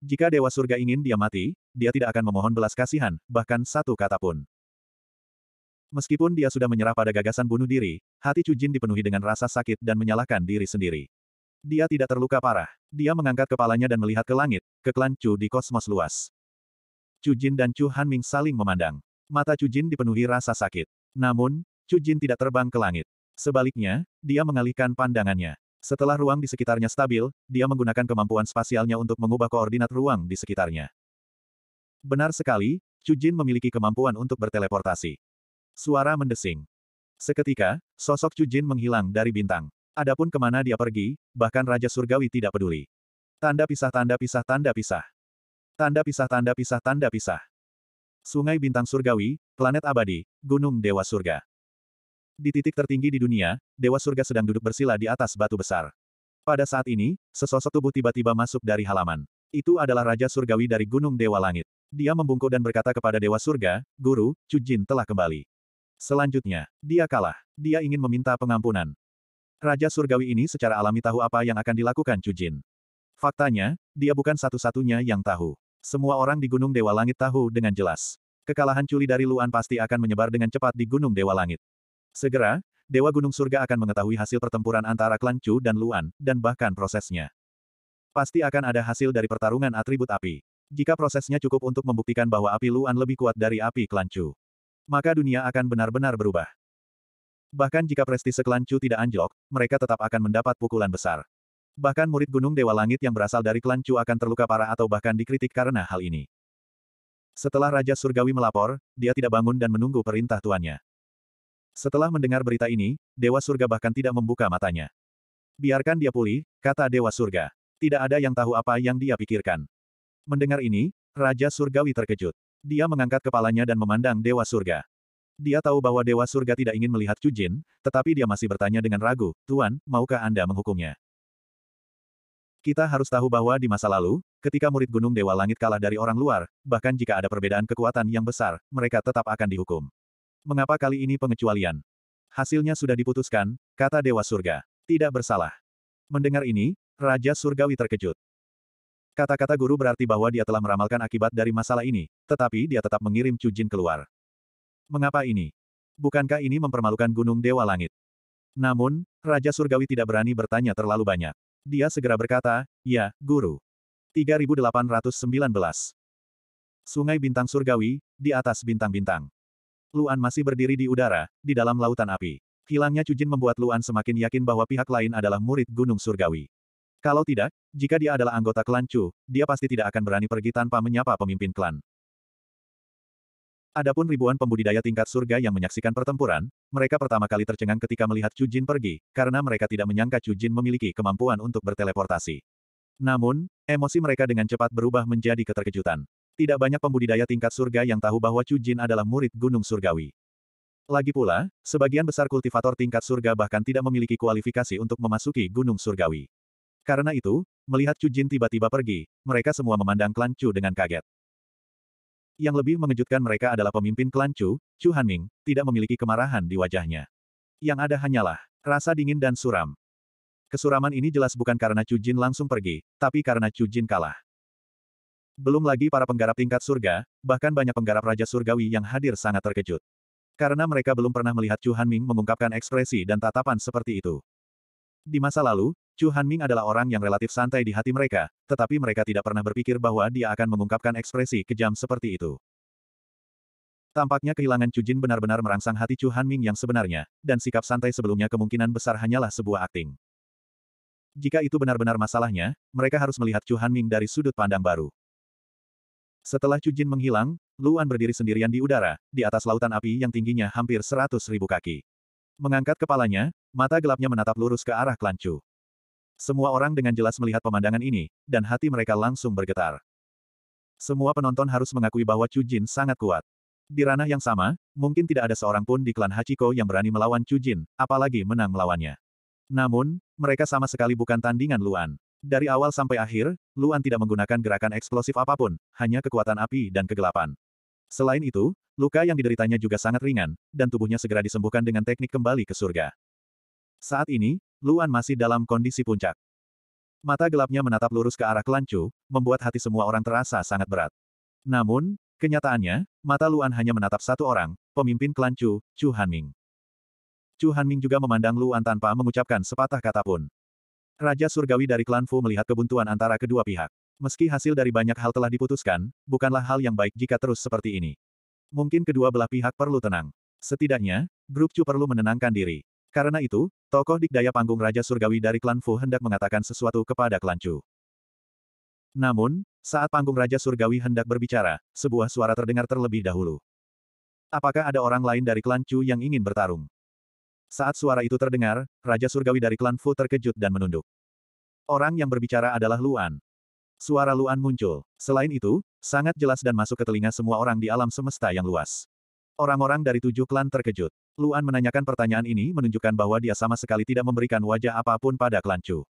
Jika Dewa Surga ingin dia mati, dia tidak akan memohon belas kasihan, bahkan satu kata pun. Meskipun dia sudah menyerah pada gagasan bunuh diri, hati Cujin dipenuhi dengan rasa sakit dan menyalahkan diri sendiri. Dia tidak terluka parah. Dia mengangkat kepalanya dan melihat ke langit, ke klan Chu di kosmos luas. Jin dan Chu Ming saling memandang. Mata Jin dipenuhi rasa sakit. Namun, Jin tidak terbang ke langit. Sebaliknya, dia mengalihkan pandangannya. Setelah ruang di sekitarnya stabil, dia menggunakan kemampuan spasialnya untuk mengubah koordinat ruang di sekitarnya. Benar sekali, Jin memiliki kemampuan untuk berteleportasi. Suara mendesing. Seketika, sosok Jin menghilang dari bintang. Adapun kemana dia pergi, bahkan Raja Surgawi tidak peduli. Tanda pisah tanda pisah tanda pisah. Tanda pisah tanda pisah tanda pisah. Sungai Bintang Surgawi, Planet Abadi, Gunung Dewa Surga. Di titik tertinggi di dunia, Dewa Surga sedang duduk bersila di atas batu besar. Pada saat ini, sesosok tubuh tiba-tiba masuk dari halaman. Itu adalah Raja Surgawi dari Gunung Dewa Langit. Dia membungkuk dan berkata kepada Dewa Surga, Guru, Cujin telah kembali. Selanjutnya, dia kalah. Dia ingin meminta pengampunan. Raja Surgawi ini secara alami tahu apa yang akan dilakukan Cujin. Faktanya, dia bukan satu-satunya yang tahu. Semua orang di Gunung Dewa Langit tahu dengan jelas. Kekalahan culi dari Luan pasti akan menyebar dengan cepat di Gunung Dewa Langit. Segera, Dewa Gunung Surga akan mengetahui hasil pertempuran antara klan Chu dan Luan, dan bahkan prosesnya. Pasti akan ada hasil dari pertarungan atribut api. Jika prosesnya cukup untuk membuktikan bahwa api Luan lebih kuat dari api klan Chu, maka dunia akan benar-benar berubah. Bahkan jika prestise klan Chu tidak anjlok, mereka tetap akan mendapat pukulan besar. Bahkan murid Gunung Dewa Langit yang berasal dari klan Chu akan terluka parah atau bahkan dikritik karena hal ini. Setelah Raja Surgawi melapor, dia tidak bangun dan menunggu perintah tuannya. Setelah mendengar berita ini, Dewa Surga bahkan tidak membuka matanya. Biarkan dia pulih, kata Dewa Surga. Tidak ada yang tahu apa yang dia pikirkan. Mendengar ini, Raja Surgawi terkejut. Dia mengangkat kepalanya dan memandang Dewa Surga. Dia tahu bahwa Dewa Surga tidak ingin melihat Cujin, tetapi dia masih bertanya dengan ragu, Tuan, maukah Anda menghukumnya? Kita harus tahu bahwa di masa lalu, ketika murid Gunung Dewa Langit kalah dari orang luar, bahkan jika ada perbedaan kekuatan yang besar, mereka tetap akan dihukum. Mengapa kali ini pengecualian? Hasilnya sudah diputuskan, kata Dewa Surga. Tidak bersalah. Mendengar ini, Raja Surgawi terkejut. Kata-kata guru berarti bahwa dia telah meramalkan akibat dari masalah ini, tetapi dia tetap mengirim Cujin keluar. Mengapa ini? Bukankah ini mempermalukan Gunung Dewa Langit? Namun, Raja Surgawi tidak berani bertanya terlalu banyak. Dia segera berkata, Ya, Guru. 3819. Sungai Bintang Surgawi, di atas bintang-bintang. Luan masih berdiri di udara, di dalam lautan api. Hilangnya Cujin membuat Luan semakin yakin bahwa pihak lain adalah murid Gunung Surgawi. Kalau tidak, jika dia adalah anggota klan Chu, dia pasti tidak akan berani pergi tanpa menyapa pemimpin klan. Adapun ribuan pembudidaya tingkat surga yang menyaksikan pertempuran, mereka pertama kali tercengang ketika melihat Jin pergi, karena mereka tidak menyangka Jin memiliki kemampuan untuk berteleportasi. Namun, emosi mereka dengan cepat berubah menjadi keterkejutan. Tidak banyak pembudidaya tingkat surga yang tahu bahwa Chu Jin adalah murid Gunung Surgawi. Lagi pula, sebagian besar kultivator tingkat surga bahkan tidak memiliki kualifikasi untuk memasuki Gunung Surgawi. Karena itu, melihat Chu Jin tiba-tiba pergi, mereka semua memandang klan Chu dengan kaget. Yang lebih mengejutkan mereka adalah pemimpin klan Chu, Chu Hanming, tidak memiliki kemarahan di wajahnya. Yang ada hanyalah rasa dingin dan suram. Kesuraman ini jelas bukan karena Chu Jin langsung pergi, tapi karena Chu Jin kalah. Belum lagi para penggarap tingkat surga, bahkan banyak penggarap Raja Surgawi yang hadir sangat terkejut. Karena mereka belum pernah melihat Chu Ming mengungkapkan ekspresi dan tatapan seperti itu. Di masa lalu, Chu Ming adalah orang yang relatif santai di hati mereka, tetapi mereka tidak pernah berpikir bahwa dia akan mengungkapkan ekspresi kejam seperti itu. Tampaknya kehilangan Chu Jin benar-benar merangsang hati Chu Ming yang sebenarnya, dan sikap santai sebelumnya kemungkinan besar hanyalah sebuah akting. Jika itu benar-benar masalahnya, mereka harus melihat Chu Ming dari sudut pandang baru. Setelah Jin menghilang, Luan berdiri sendirian di udara, di atas lautan api yang tingginya hampir seratus ribu kaki. Mengangkat kepalanya, mata gelapnya menatap lurus ke arah Klan Chu. Semua orang dengan jelas melihat pemandangan ini, dan hati mereka langsung bergetar. Semua penonton harus mengakui bahwa Chu Jin sangat kuat. Di ranah yang sama, mungkin tidak ada seorang pun di klan Hachiko yang berani melawan Chu Jin, apalagi menang melawannya. Namun, mereka sama sekali bukan tandingan Luan. Dari awal sampai akhir, Luan tidak menggunakan gerakan eksplosif apapun, hanya kekuatan api dan kegelapan. Selain itu, luka yang dideritanya juga sangat ringan, dan tubuhnya segera disembuhkan dengan teknik kembali ke surga. Saat ini, Luan masih dalam kondisi puncak. Mata gelapnya menatap lurus ke arah Kelancu, membuat hati semua orang terasa sangat berat. Namun, kenyataannya, mata Luan hanya menatap satu orang, pemimpin Kelancu, Chu Hanming. Chu Hanming juga memandang Luan tanpa mengucapkan sepatah kata pun. Raja Surgawi dari klan Fu melihat kebuntuan antara kedua pihak. Meski hasil dari banyak hal telah diputuskan, bukanlah hal yang baik jika terus seperti ini. Mungkin kedua belah pihak perlu tenang. Setidaknya, grup Chu perlu menenangkan diri. Karena itu, tokoh dikdaya panggung Raja Surgawi dari klan Fu hendak mengatakan sesuatu kepada klan Chu. Namun, saat panggung Raja Surgawi hendak berbicara, sebuah suara terdengar terlebih dahulu. Apakah ada orang lain dari klan Chu yang ingin bertarung? Saat suara itu terdengar, Raja Surgawi dari klan Fu terkejut dan menunduk. Orang yang berbicara adalah Luan. Suara Luan muncul. Selain itu, sangat jelas dan masuk ke telinga semua orang di alam semesta yang luas. Orang-orang dari tujuh klan terkejut. Luan menanyakan pertanyaan ini menunjukkan bahwa dia sama sekali tidak memberikan wajah apapun pada klan Chu.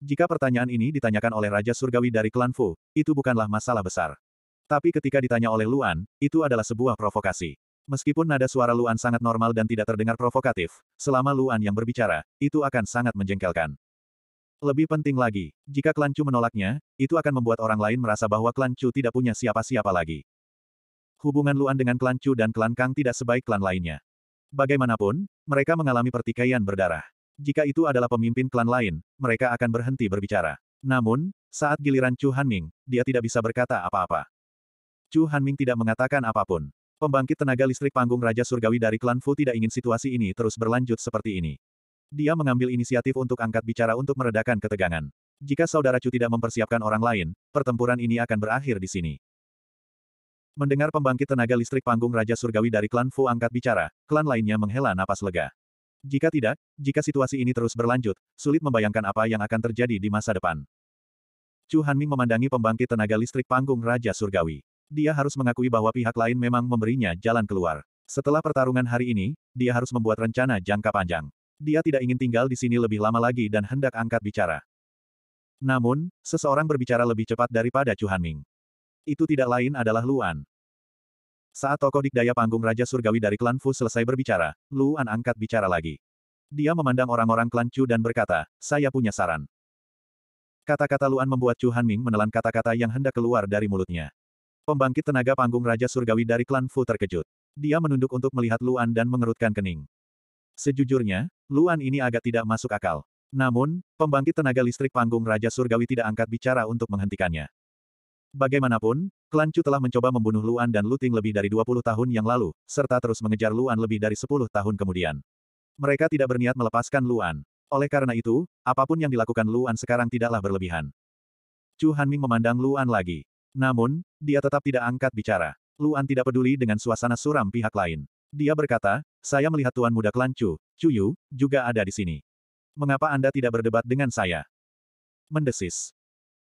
Jika pertanyaan ini ditanyakan oleh Raja Surgawi dari klan Fu, itu bukanlah masalah besar. Tapi ketika ditanya oleh Luan, itu adalah sebuah provokasi. Meskipun nada suara Luan sangat normal dan tidak terdengar provokatif, selama Luan yang berbicara, itu akan sangat menjengkelkan. Lebih penting lagi, jika klan Chu menolaknya, itu akan membuat orang lain merasa bahwa klan Chu tidak punya siapa-siapa lagi. Hubungan Luan dengan klan Chu dan klan Kang tidak sebaik klan lainnya. Bagaimanapun, mereka mengalami pertikaian berdarah. Jika itu adalah pemimpin klan lain, mereka akan berhenti berbicara. Namun, saat giliran Chu Hanming, dia tidak bisa berkata apa-apa. Chu Hanming tidak mengatakan apapun. Pembangkit tenaga listrik panggung Raja Surgawi dari klan Fu tidak ingin situasi ini terus berlanjut seperti ini. Dia mengambil inisiatif untuk angkat bicara untuk meredakan ketegangan. Jika Saudara Chu tidak mempersiapkan orang lain, pertempuran ini akan berakhir di sini. Mendengar pembangkit tenaga listrik panggung Raja Surgawi dari klan Fu angkat bicara, klan lainnya menghela napas lega. Jika tidak, jika situasi ini terus berlanjut, sulit membayangkan apa yang akan terjadi di masa depan. Chu Hanming memandangi pembangkit tenaga listrik panggung Raja Surgawi dia harus mengakui bahwa pihak lain memang memberinya jalan keluar. Setelah pertarungan hari ini, dia harus membuat rencana jangka panjang. Dia tidak ingin tinggal di sini lebih lama lagi dan hendak angkat bicara. Namun, seseorang berbicara lebih cepat daripada Chuhan Ming. Itu tidak lain adalah Luan. Saat tokoh dikdaya panggung Raja Surgawi dari klan Fu selesai berbicara, Luan angkat bicara lagi. Dia memandang orang-orang klan Chu dan berkata, saya punya saran. Kata-kata Luan membuat Chu Hanming menelan kata-kata yang hendak keluar dari mulutnya. Pembangkit tenaga panggung Raja Surgawi dari klan Fu terkejut. Dia menunduk untuk melihat Luan dan mengerutkan kening. Sejujurnya, Luan ini agak tidak masuk akal. Namun, pembangkit tenaga listrik panggung Raja Surgawi tidak angkat bicara untuk menghentikannya. Bagaimanapun, klan Chu telah mencoba membunuh Luan dan Luting lebih dari 20 tahun yang lalu, serta terus mengejar Luan lebih dari 10 tahun kemudian. Mereka tidak berniat melepaskan Luan. Oleh karena itu, apapun yang dilakukan Luan sekarang tidaklah berlebihan. Chu Hanming memandang Luan lagi. Namun, dia tetap tidak angkat bicara. Luan tidak peduli dengan suasana suram pihak lain. Dia berkata, saya melihat Tuan Muda Kelancu, Cuyu, juga ada di sini. Mengapa Anda tidak berdebat dengan saya? Mendesis.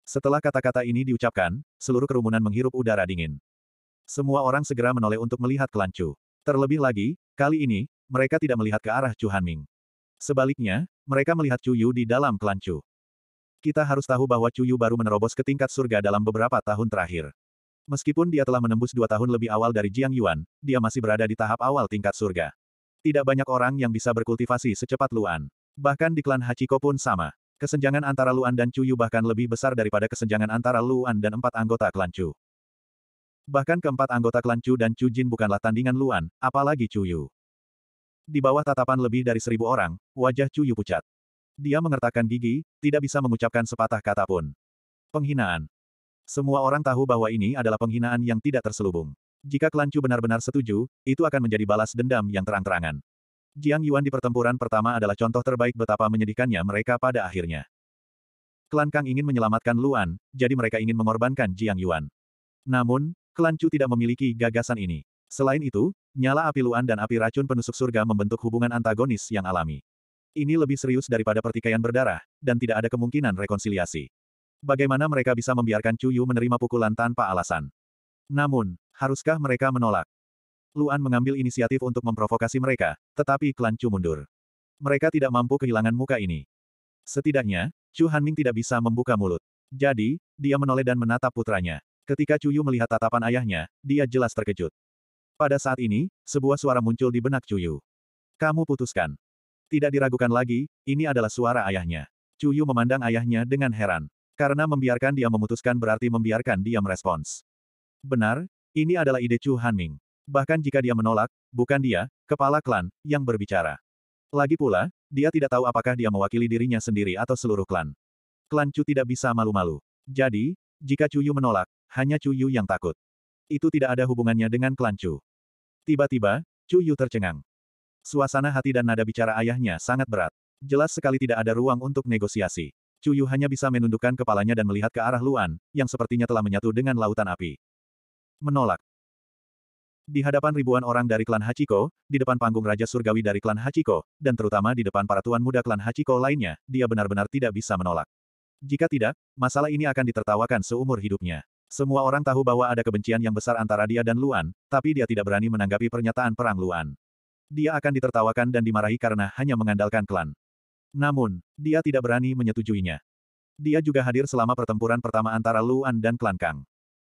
Setelah kata-kata ini diucapkan, seluruh kerumunan menghirup udara dingin. Semua orang segera menoleh untuk melihat Kelancu. Terlebih lagi, kali ini, mereka tidak melihat ke arah Chu Hanming. Sebaliknya, mereka melihat Cuyu di dalam Kelancu. Kita harus tahu bahwa Cuyu baru menerobos ke tingkat surga dalam beberapa tahun terakhir. Meskipun dia telah menembus dua tahun lebih awal dari Jiang Yuan, dia masih berada di tahap awal tingkat surga. Tidak banyak orang yang bisa berkultivasi secepat Luan. Bahkan di klan Hachiko pun sama. Kesenjangan antara Luan dan Cuyu bahkan lebih besar daripada kesenjangan antara Luan dan empat anggota klan Chu. Bahkan keempat anggota klan Chu dan Chu Jin bukanlah tandingan Luan, apalagi Cuyu. Di bawah tatapan lebih dari seribu orang, wajah Cuyu pucat. Dia mengertakkan gigi, tidak bisa mengucapkan sepatah kata pun. Penghinaan. Semua orang tahu bahwa ini adalah penghinaan yang tidak terselubung. Jika klan benar-benar setuju, itu akan menjadi balas dendam yang terang-terangan. Jiang Yuan di pertempuran pertama adalah contoh terbaik betapa menyedihkannya mereka pada akhirnya. Klan Kang ingin menyelamatkan Luan, jadi mereka ingin mengorbankan Jiang Yuan. Namun, klan tidak memiliki gagasan ini. Selain itu, nyala api Luan dan api racun penusuk surga membentuk hubungan antagonis yang alami. Ini lebih serius daripada pertikaian berdarah, dan tidak ada kemungkinan rekonsiliasi. Bagaimana mereka bisa membiarkan Cuyu menerima pukulan tanpa alasan? Namun, haruskah mereka menolak? Luan mengambil inisiatif untuk memprovokasi mereka, tetapi klan Chu mundur. Mereka tidak mampu kehilangan muka ini. Setidaknya, Chu Hanming tidak bisa membuka mulut. Jadi, dia menoleh dan menatap putranya. Ketika Cuyu melihat tatapan ayahnya, dia jelas terkejut. Pada saat ini, sebuah suara muncul di benak Cuyu. Kamu putuskan. Tidak diragukan lagi, ini adalah suara ayahnya. Cuyu memandang ayahnya dengan heran. Karena membiarkan dia memutuskan berarti membiarkan dia merespons. Benar, ini adalah ide Chu Hanming. Bahkan jika dia menolak, bukan dia, kepala klan, yang berbicara. Lagi pula, dia tidak tahu apakah dia mewakili dirinya sendiri atau seluruh klan. Klan Chu tidak bisa malu-malu. Jadi, jika Cuyu menolak, hanya Cuyu yang takut. Itu tidak ada hubungannya dengan klan Chu. Tiba-tiba, Cuyu tercengang. Suasana hati dan nada bicara ayahnya sangat berat. Jelas sekali tidak ada ruang untuk negosiasi. Cuyu hanya bisa menundukkan kepalanya dan melihat ke arah Luan, yang sepertinya telah menyatu dengan lautan api. Menolak. Di hadapan ribuan orang dari klan Hachiko, di depan panggung Raja Surgawi dari klan Hachiko, dan terutama di depan para tuan muda klan Hachiko lainnya, dia benar-benar tidak bisa menolak. Jika tidak, masalah ini akan ditertawakan seumur hidupnya. Semua orang tahu bahwa ada kebencian yang besar antara dia dan Luan, tapi dia tidak berani menanggapi pernyataan perang Luan. Dia akan ditertawakan dan dimarahi karena hanya mengandalkan klan. Namun, dia tidak berani menyetujuinya. Dia juga hadir selama pertempuran pertama antara Luan dan klan Kang.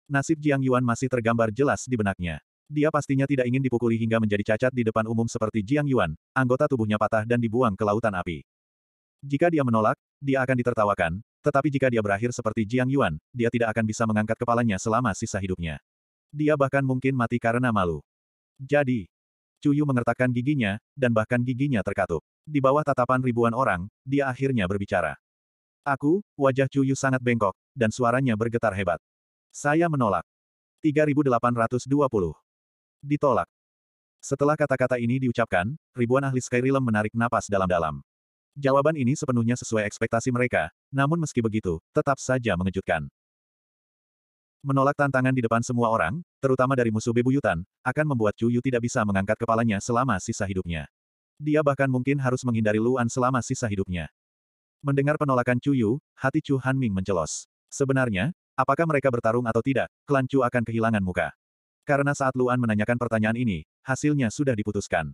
Nasib Jiang Yuan masih tergambar jelas di benaknya. Dia pastinya tidak ingin dipukuli hingga menjadi cacat di depan umum seperti Jiang Yuan, anggota tubuhnya patah dan dibuang ke lautan api. Jika dia menolak, dia akan ditertawakan, tetapi jika dia berakhir seperti Jiang Yuan, dia tidak akan bisa mengangkat kepalanya selama sisa hidupnya. Dia bahkan mungkin mati karena malu. Jadi, Cuyu mengertakkan giginya, dan bahkan giginya terkatup. Di bawah tatapan ribuan orang, dia akhirnya berbicara. Aku, wajah Cuyu sangat bengkok, dan suaranya bergetar hebat. Saya menolak. 3820. Ditolak. Setelah kata-kata ini diucapkan, ribuan ahli Skyrim menarik napas dalam-dalam. Jawaban ini sepenuhnya sesuai ekspektasi mereka, namun meski begitu, tetap saja mengejutkan. Menolak tantangan di depan semua orang, terutama dari musuh bebuyutan, akan membuat Chu Yu tidak bisa mengangkat kepalanya selama sisa hidupnya. Dia bahkan mungkin harus menghindari Luan selama sisa hidupnya. Mendengar penolakan Chu Yu, hati Chu Han Ming mencelos. Sebenarnya, apakah mereka bertarung atau tidak, klan Chu akan kehilangan muka. Karena saat Luan menanyakan pertanyaan ini, hasilnya sudah diputuskan.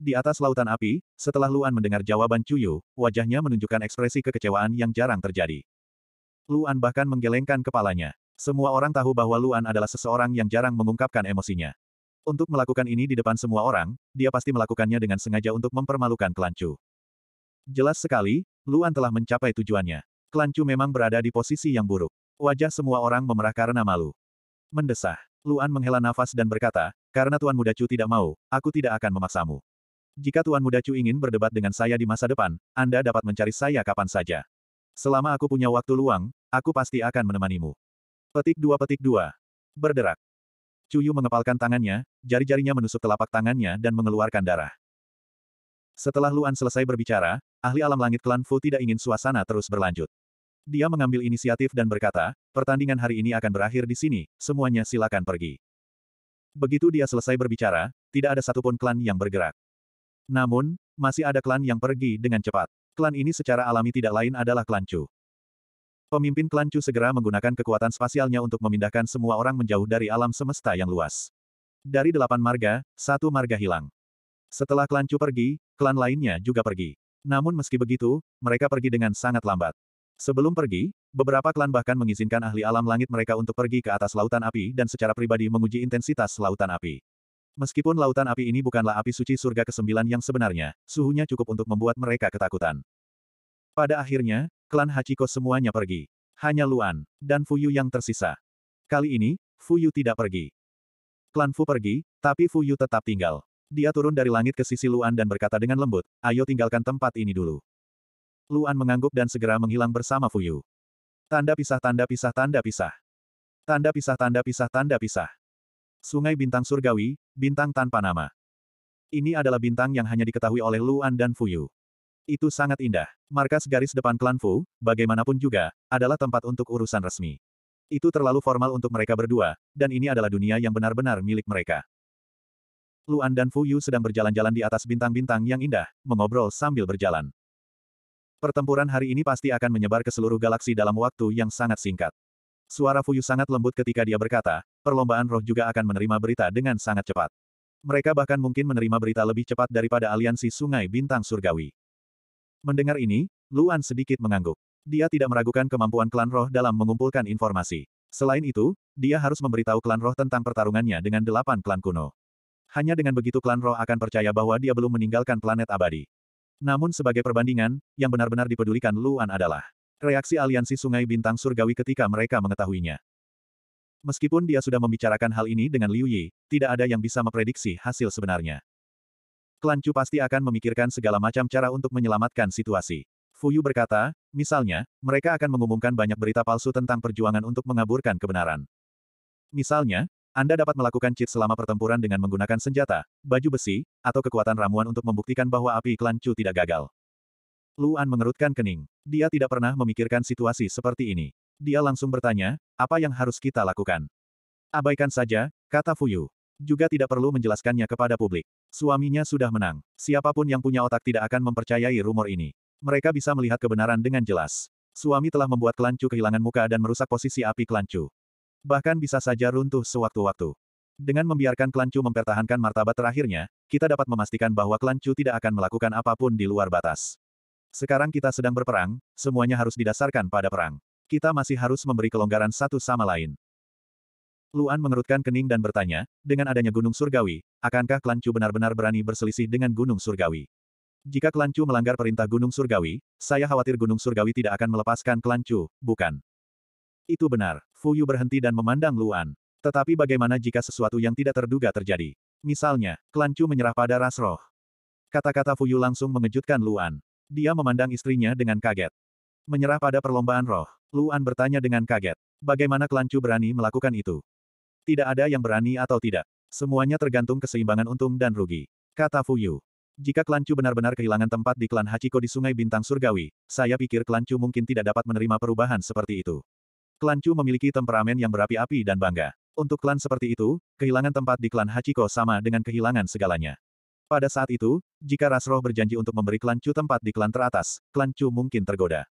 Di atas lautan api, setelah Luan mendengar jawaban Chu Yu, wajahnya menunjukkan ekspresi kekecewaan yang jarang terjadi. Luan bahkan menggelengkan kepalanya. Semua orang tahu bahwa Luan adalah seseorang yang jarang mengungkapkan emosinya. Untuk melakukan ini di depan semua orang, dia pasti melakukannya dengan sengaja untuk mempermalukan Kelancu. Jelas sekali, Luan telah mencapai tujuannya. Kelancu memang berada di posisi yang buruk. Wajah semua orang memerah karena malu. Mendesah. Luan menghela nafas dan berkata, karena Tuan Muda Chu tidak mau, aku tidak akan memaksamu. Jika Tuan Muda Chu ingin berdebat dengan saya di masa depan, Anda dapat mencari saya kapan saja. Selama aku punya waktu luang, aku pasti akan menemanimu. Petik dua petik dua. Berderak. Cuyu mengepalkan tangannya, jari-jarinya menusuk telapak tangannya dan mengeluarkan darah. Setelah Luan selesai berbicara, ahli alam langit klan Fu tidak ingin suasana terus berlanjut. Dia mengambil inisiatif dan berkata, pertandingan hari ini akan berakhir di sini, semuanya silakan pergi. Begitu dia selesai berbicara, tidak ada satupun klan yang bergerak. Namun, masih ada klan yang pergi dengan cepat klan ini secara alami tidak lain adalah klan Chu. Pemimpin klan Chu segera menggunakan kekuatan spasialnya untuk memindahkan semua orang menjauh dari alam semesta yang luas. Dari delapan marga, satu marga hilang. Setelah klan Chu pergi, klan lainnya juga pergi. Namun meski begitu, mereka pergi dengan sangat lambat. Sebelum pergi, beberapa klan bahkan mengizinkan ahli alam langit mereka untuk pergi ke atas lautan api dan secara pribadi menguji intensitas lautan api. Meskipun lautan api ini bukanlah api suci surga kesembilan yang sebenarnya, suhunya cukup untuk membuat mereka ketakutan. Pada akhirnya, klan Hachiko semuanya pergi. Hanya Luan dan Fuyu yang tersisa. Kali ini, Fuyu tidak pergi. Klan Fu pergi, tapi Fuyu tetap tinggal. Dia turun dari langit ke sisi Luan dan berkata dengan lembut, ayo tinggalkan tempat ini dulu. Luan mengangguk dan segera menghilang bersama Fuyu. Tanda pisah tanda pisah tanda pisah. Tanda pisah tanda pisah tanda pisah. Sungai Bintang Surgawi, Bintang Tanpa Nama. Ini adalah bintang yang hanya diketahui oleh Luan dan Fuyu. Itu sangat indah. Markas garis depan klan Fu, bagaimanapun juga, adalah tempat untuk urusan resmi. Itu terlalu formal untuk mereka berdua, dan ini adalah dunia yang benar-benar milik mereka. Luan dan Fuyu sedang berjalan-jalan di atas bintang-bintang yang indah, mengobrol sambil berjalan. Pertempuran hari ini pasti akan menyebar ke seluruh galaksi dalam waktu yang sangat singkat. Suara Fuyu sangat lembut ketika dia berkata, perlombaan roh juga akan menerima berita dengan sangat cepat. Mereka bahkan mungkin menerima berita lebih cepat daripada aliansi Sungai Bintang Surgawi. Mendengar ini, Luan sedikit mengangguk. Dia tidak meragukan kemampuan klan roh dalam mengumpulkan informasi. Selain itu, dia harus memberitahu klan roh tentang pertarungannya dengan delapan klan kuno. Hanya dengan begitu klan roh akan percaya bahwa dia belum meninggalkan planet abadi. Namun sebagai perbandingan, yang benar-benar dipedulikan Luan adalah Reaksi aliansi Sungai Bintang Surgawi ketika mereka mengetahuinya. Meskipun dia sudah membicarakan hal ini dengan Liu Yi, tidak ada yang bisa memprediksi hasil sebenarnya. Klan Chu pasti akan memikirkan segala macam cara untuk menyelamatkan situasi. Fuyu berkata, misalnya, mereka akan mengumumkan banyak berita palsu tentang perjuangan untuk mengaburkan kebenaran. Misalnya, anda dapat melakukan cheat selama pertempuran dengan menggunakan senjata, baju besi, atau kekuatan ramuan untuk membuktikan bahwa api klan Chu tidak gagal. Luan mengerutkan kening. Dia tidak pernah memikirkan situasi seperti ini. Dia langsung bertanya, apa yang harus kita lakukan? Abaikan saja, kata Fuyu. Juga tidak perlu menjelaskannya kepada publik. Suaminya sudah menang. Siapapun yang punya otak tidak akan mempercayai rumor ini. Mereka bisa melihat kebenaran dengan jelas. Suami telah membuat kelancu kehilangan muka dan merusak posisi api kelancu. Bahkan bisa saja runtuh sewaktu-waktu. Dengan membiarkan kelancu mempertahankan martabat terakhirnya, kita dapat memastikan bahwa kelancu tidak akan melakukan apapun di luar batas. Sekarang kita sedang berperang, semuanya harus didasarkan pada perang. Kita masih harus memberi kelonggaran satu sama lain. Luan mengerutkan kening dan bertanya, dengan adanya Gunung Surgawi, akankah Klan Chu benar-benar berani berselisih dengan Gunung Surgawi? Jika Klan Chu melanggar perintah Gunung Surgawi, saya khawatir Gunung Surgawi tidak akan melepaskan Klan Chu, bukan? Itu benar. Fu Yu berhenti dan memandang Luan. Tetapi bagaimana jika sesuatu yang tidak terduga terjadi? Misalnya, Klan Chu menyerah pada Rasroh. Kata-kata Fu Yu langsung mengejutkan Luan. Dia memandang istrinya dengan kaget. Menyerah pada perlombaan roh, Luan bertanya dengan kaget. Bagaimana klan Chu berani melakukan itu? Tidak ada yang berani atau tidak. Semuanya tergantung keseimbangan untung dan rugi. Kata Fu Yu. Jika klan Chu benar-benar kehilangan tempat di klan Hachiko di Sungai Bintang Surgawi, saya pikir klan Chu mungkin tidak dapat menerima perubahan seperti itu. Klan Chu memiliki temperamen yang berapi-api dan bangga. Untuk klan seperti itu, kehilangan tempat di klan Hachiko sama dengan kehilangan segalanya. Pada saat itu, jika Rasroh berjanji untuk memberi klan Chu tempat di klan teratas, klan Chu mungkin tergoda.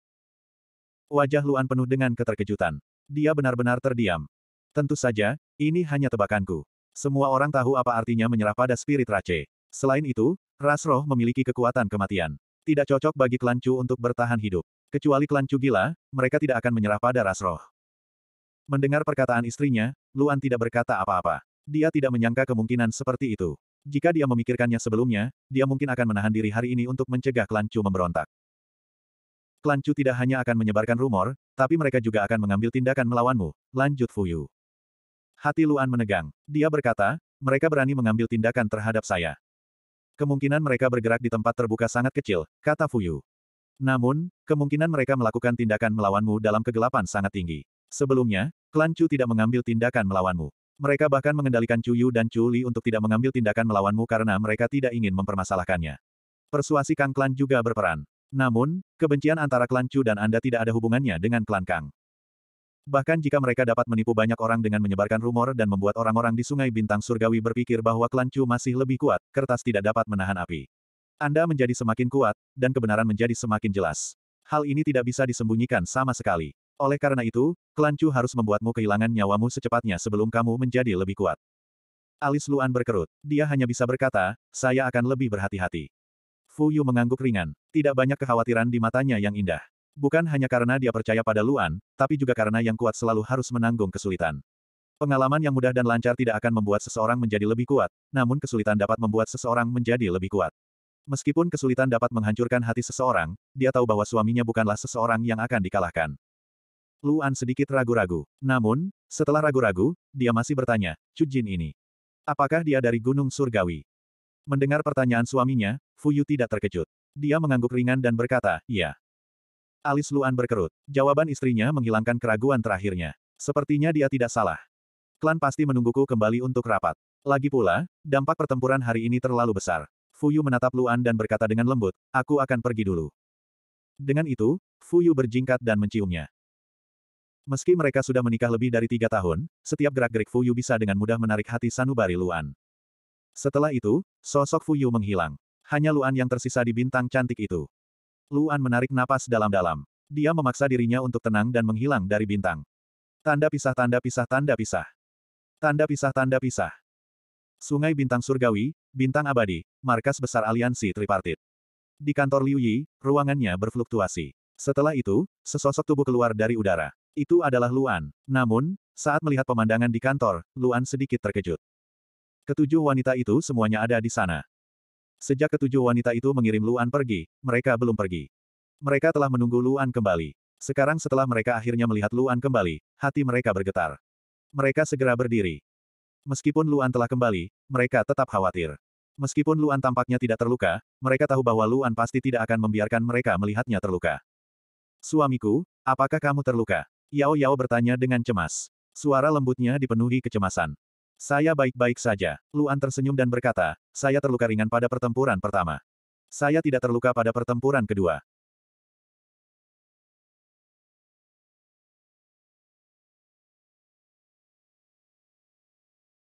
Wajah Luan penuh dengan keterkejutan. Dia benar-benar terdiam. Tentu saja, ini hanya tebakanku. Semua orang tahu apa artinya menyerah pada spirit Rache. Selain itu, Rasroh memiliki kekuatan kematian. Tidak cocok bagi klan Chu untuk bertahan hidup. Kecuali klan Chu gila, mereka tidak akan menyerah pada Rasroh. Mendengar perkataan istrinya, Luan tidak berkata apa-apa. Dia tidak menyangka kemungkinan seperti itu. Jika dia memikirkannya sebelumnya, dia mungkin akan menahan diri hari ini untuk mencegah Klan Chu memberontak. Klan Chu tidak hanya akan menyebarkan rumor, tapi mereka juga akan mengambil tindakan melawanmu, lanjut Fuyu. Hati Luan menegang. Dia berkata, mereka berani mengambil tindakan terhadap saya. Kemungkinan mereka bergerak di tempat terbuka sangat kecil, kata Fuyu. Namun, kemungkinan mereka melakukan tindakan melawanmu dalam kegelapan sangat tinggi. Sebelumnya, Klan Chu tidak mengambil tindakan melawanmu. Mereka bahkan mengendalikan Chu Yu dan Chu Li untuk tidak mengambil tindakan melawanmu karena mereka tidak ingin mempermasalahkannya. Persuasi Kang Klan juga berperan. Namun, kebencian antara klan Chu dan Anda tidak ada hubungannya dengan klan Kang. Bahkan jika mereka dapat menipu banyak orang dengan menyebarkan rumor dan membuat orang-orang di Sungai Bintang Surgawi berpikir bahwa klan Chu masih lebih kuat, kertas tidak dapat menahan api. Anda menjadi semakin kuat, dan kebenaran menjadi semakin jelas. Hal ini tidak bisa disembunyikan sama sekali. Oleh karena itu, klan Chu harus membuatmu kehilangan nyawamu secepatnya sebelum kamu menjadi lebih kuat. Alis Luan berkerut. Dia hanya bisa berkata, saya akan lebih berhati-hati. Fu Yu mengangguk ringan. Tidak banyak kekhawatiran di matanya yang indah. Bukan hanya karena dia percaya pada Luan, tapi juga karena yang kuat selalu harus menanggung kesulitan. Pengalaman yang mudah dan lancar tidak akan membuat seseorang menjadi lebih kuat, namun kesulitan dapat membuat seseorang menjadi lebih kuat. Meskipun kesulitan dapat menghancurkan hati seseorang, dia tahu bahwa suaminya bukanlah seseorang yang akan dikalahkan. Luan sedikit ragu-ragu. Namun, setelah ragu-ragu, dia masih bertanya, Chu Jin ini. Apakah dia dari Gunung Surgawi? Mendengar pertanyaan suaminya, Fu Yu tidak terkejut. Dia mengangguk ringan dan berkata, ya. Alis Luan berkerut. Jawaban istrinya menghilangkan keraguan terakhirnya. Sepertinya dia tidak salah. Klan pasti menungguku kembali untuk rapat. Lagi pula, dampak pertempuran hari ini terlalu besar. Fu Yu menatap Luan dan berkata dengan lembut, aku akan pergi dulu. Dengan itu, Fu Yu berjingkat dan menciumnya. Meski mereka sudah menikah lebih dari tiga tahun, setiap gerak-gerik Fuyu bisa dengan mudah menarik hati Sanubari Luan. Setelah itu, sosok Fuyu menghilang. Hanya Luan yang tersisa di bintang cantik itu. Luan menarik napas dalam-dalam. Dia memaksa dirinya untuk tenang dan menghilang dari bintang. Tanda pisah tanda pisah tanda pisah. Tanda pisah tanda pisah. Sungai Bintang Surgawi, Bintang Abadi, markas besar aliansi tripartit. Di kantor Liu Yi, ruangannya berfluktuasi. Setelah itu, sesosok tubuh keluar dari udara. Itu adalah Luan. Namun, saat melihat pemandangan di kantor, Luan sedikit terkejut. Ketujuh wanita itu semuanya ada di sana. Sejak ketujuh wanita itu mengirim Luan pergi, mereka belum pergi. Mereka telah menunggu Luan kembali. Sekarang setelah mereka akhirnya melihat Luan kembali, hati mereka bergetar. Mereka segera berdiri. Meskipun Luan telah kembali, mereka tetap khawatir. Meskipun Luan tampaknya tidak terluka, mereka tahu bahwa Luan pasti tidak akan membiarkan mereka melihatnya terluka. Suamiku, apakah kamu terluka? Yao Yao bertanya dengan cemas. Suara lembutnya dipenuhi kecemasan. Saya baik-baik saja. Luan tersenyum dan berkata, saya terluka ringan pada pertempuran pertama. Saya tidak terluka pada pertempuran kedua.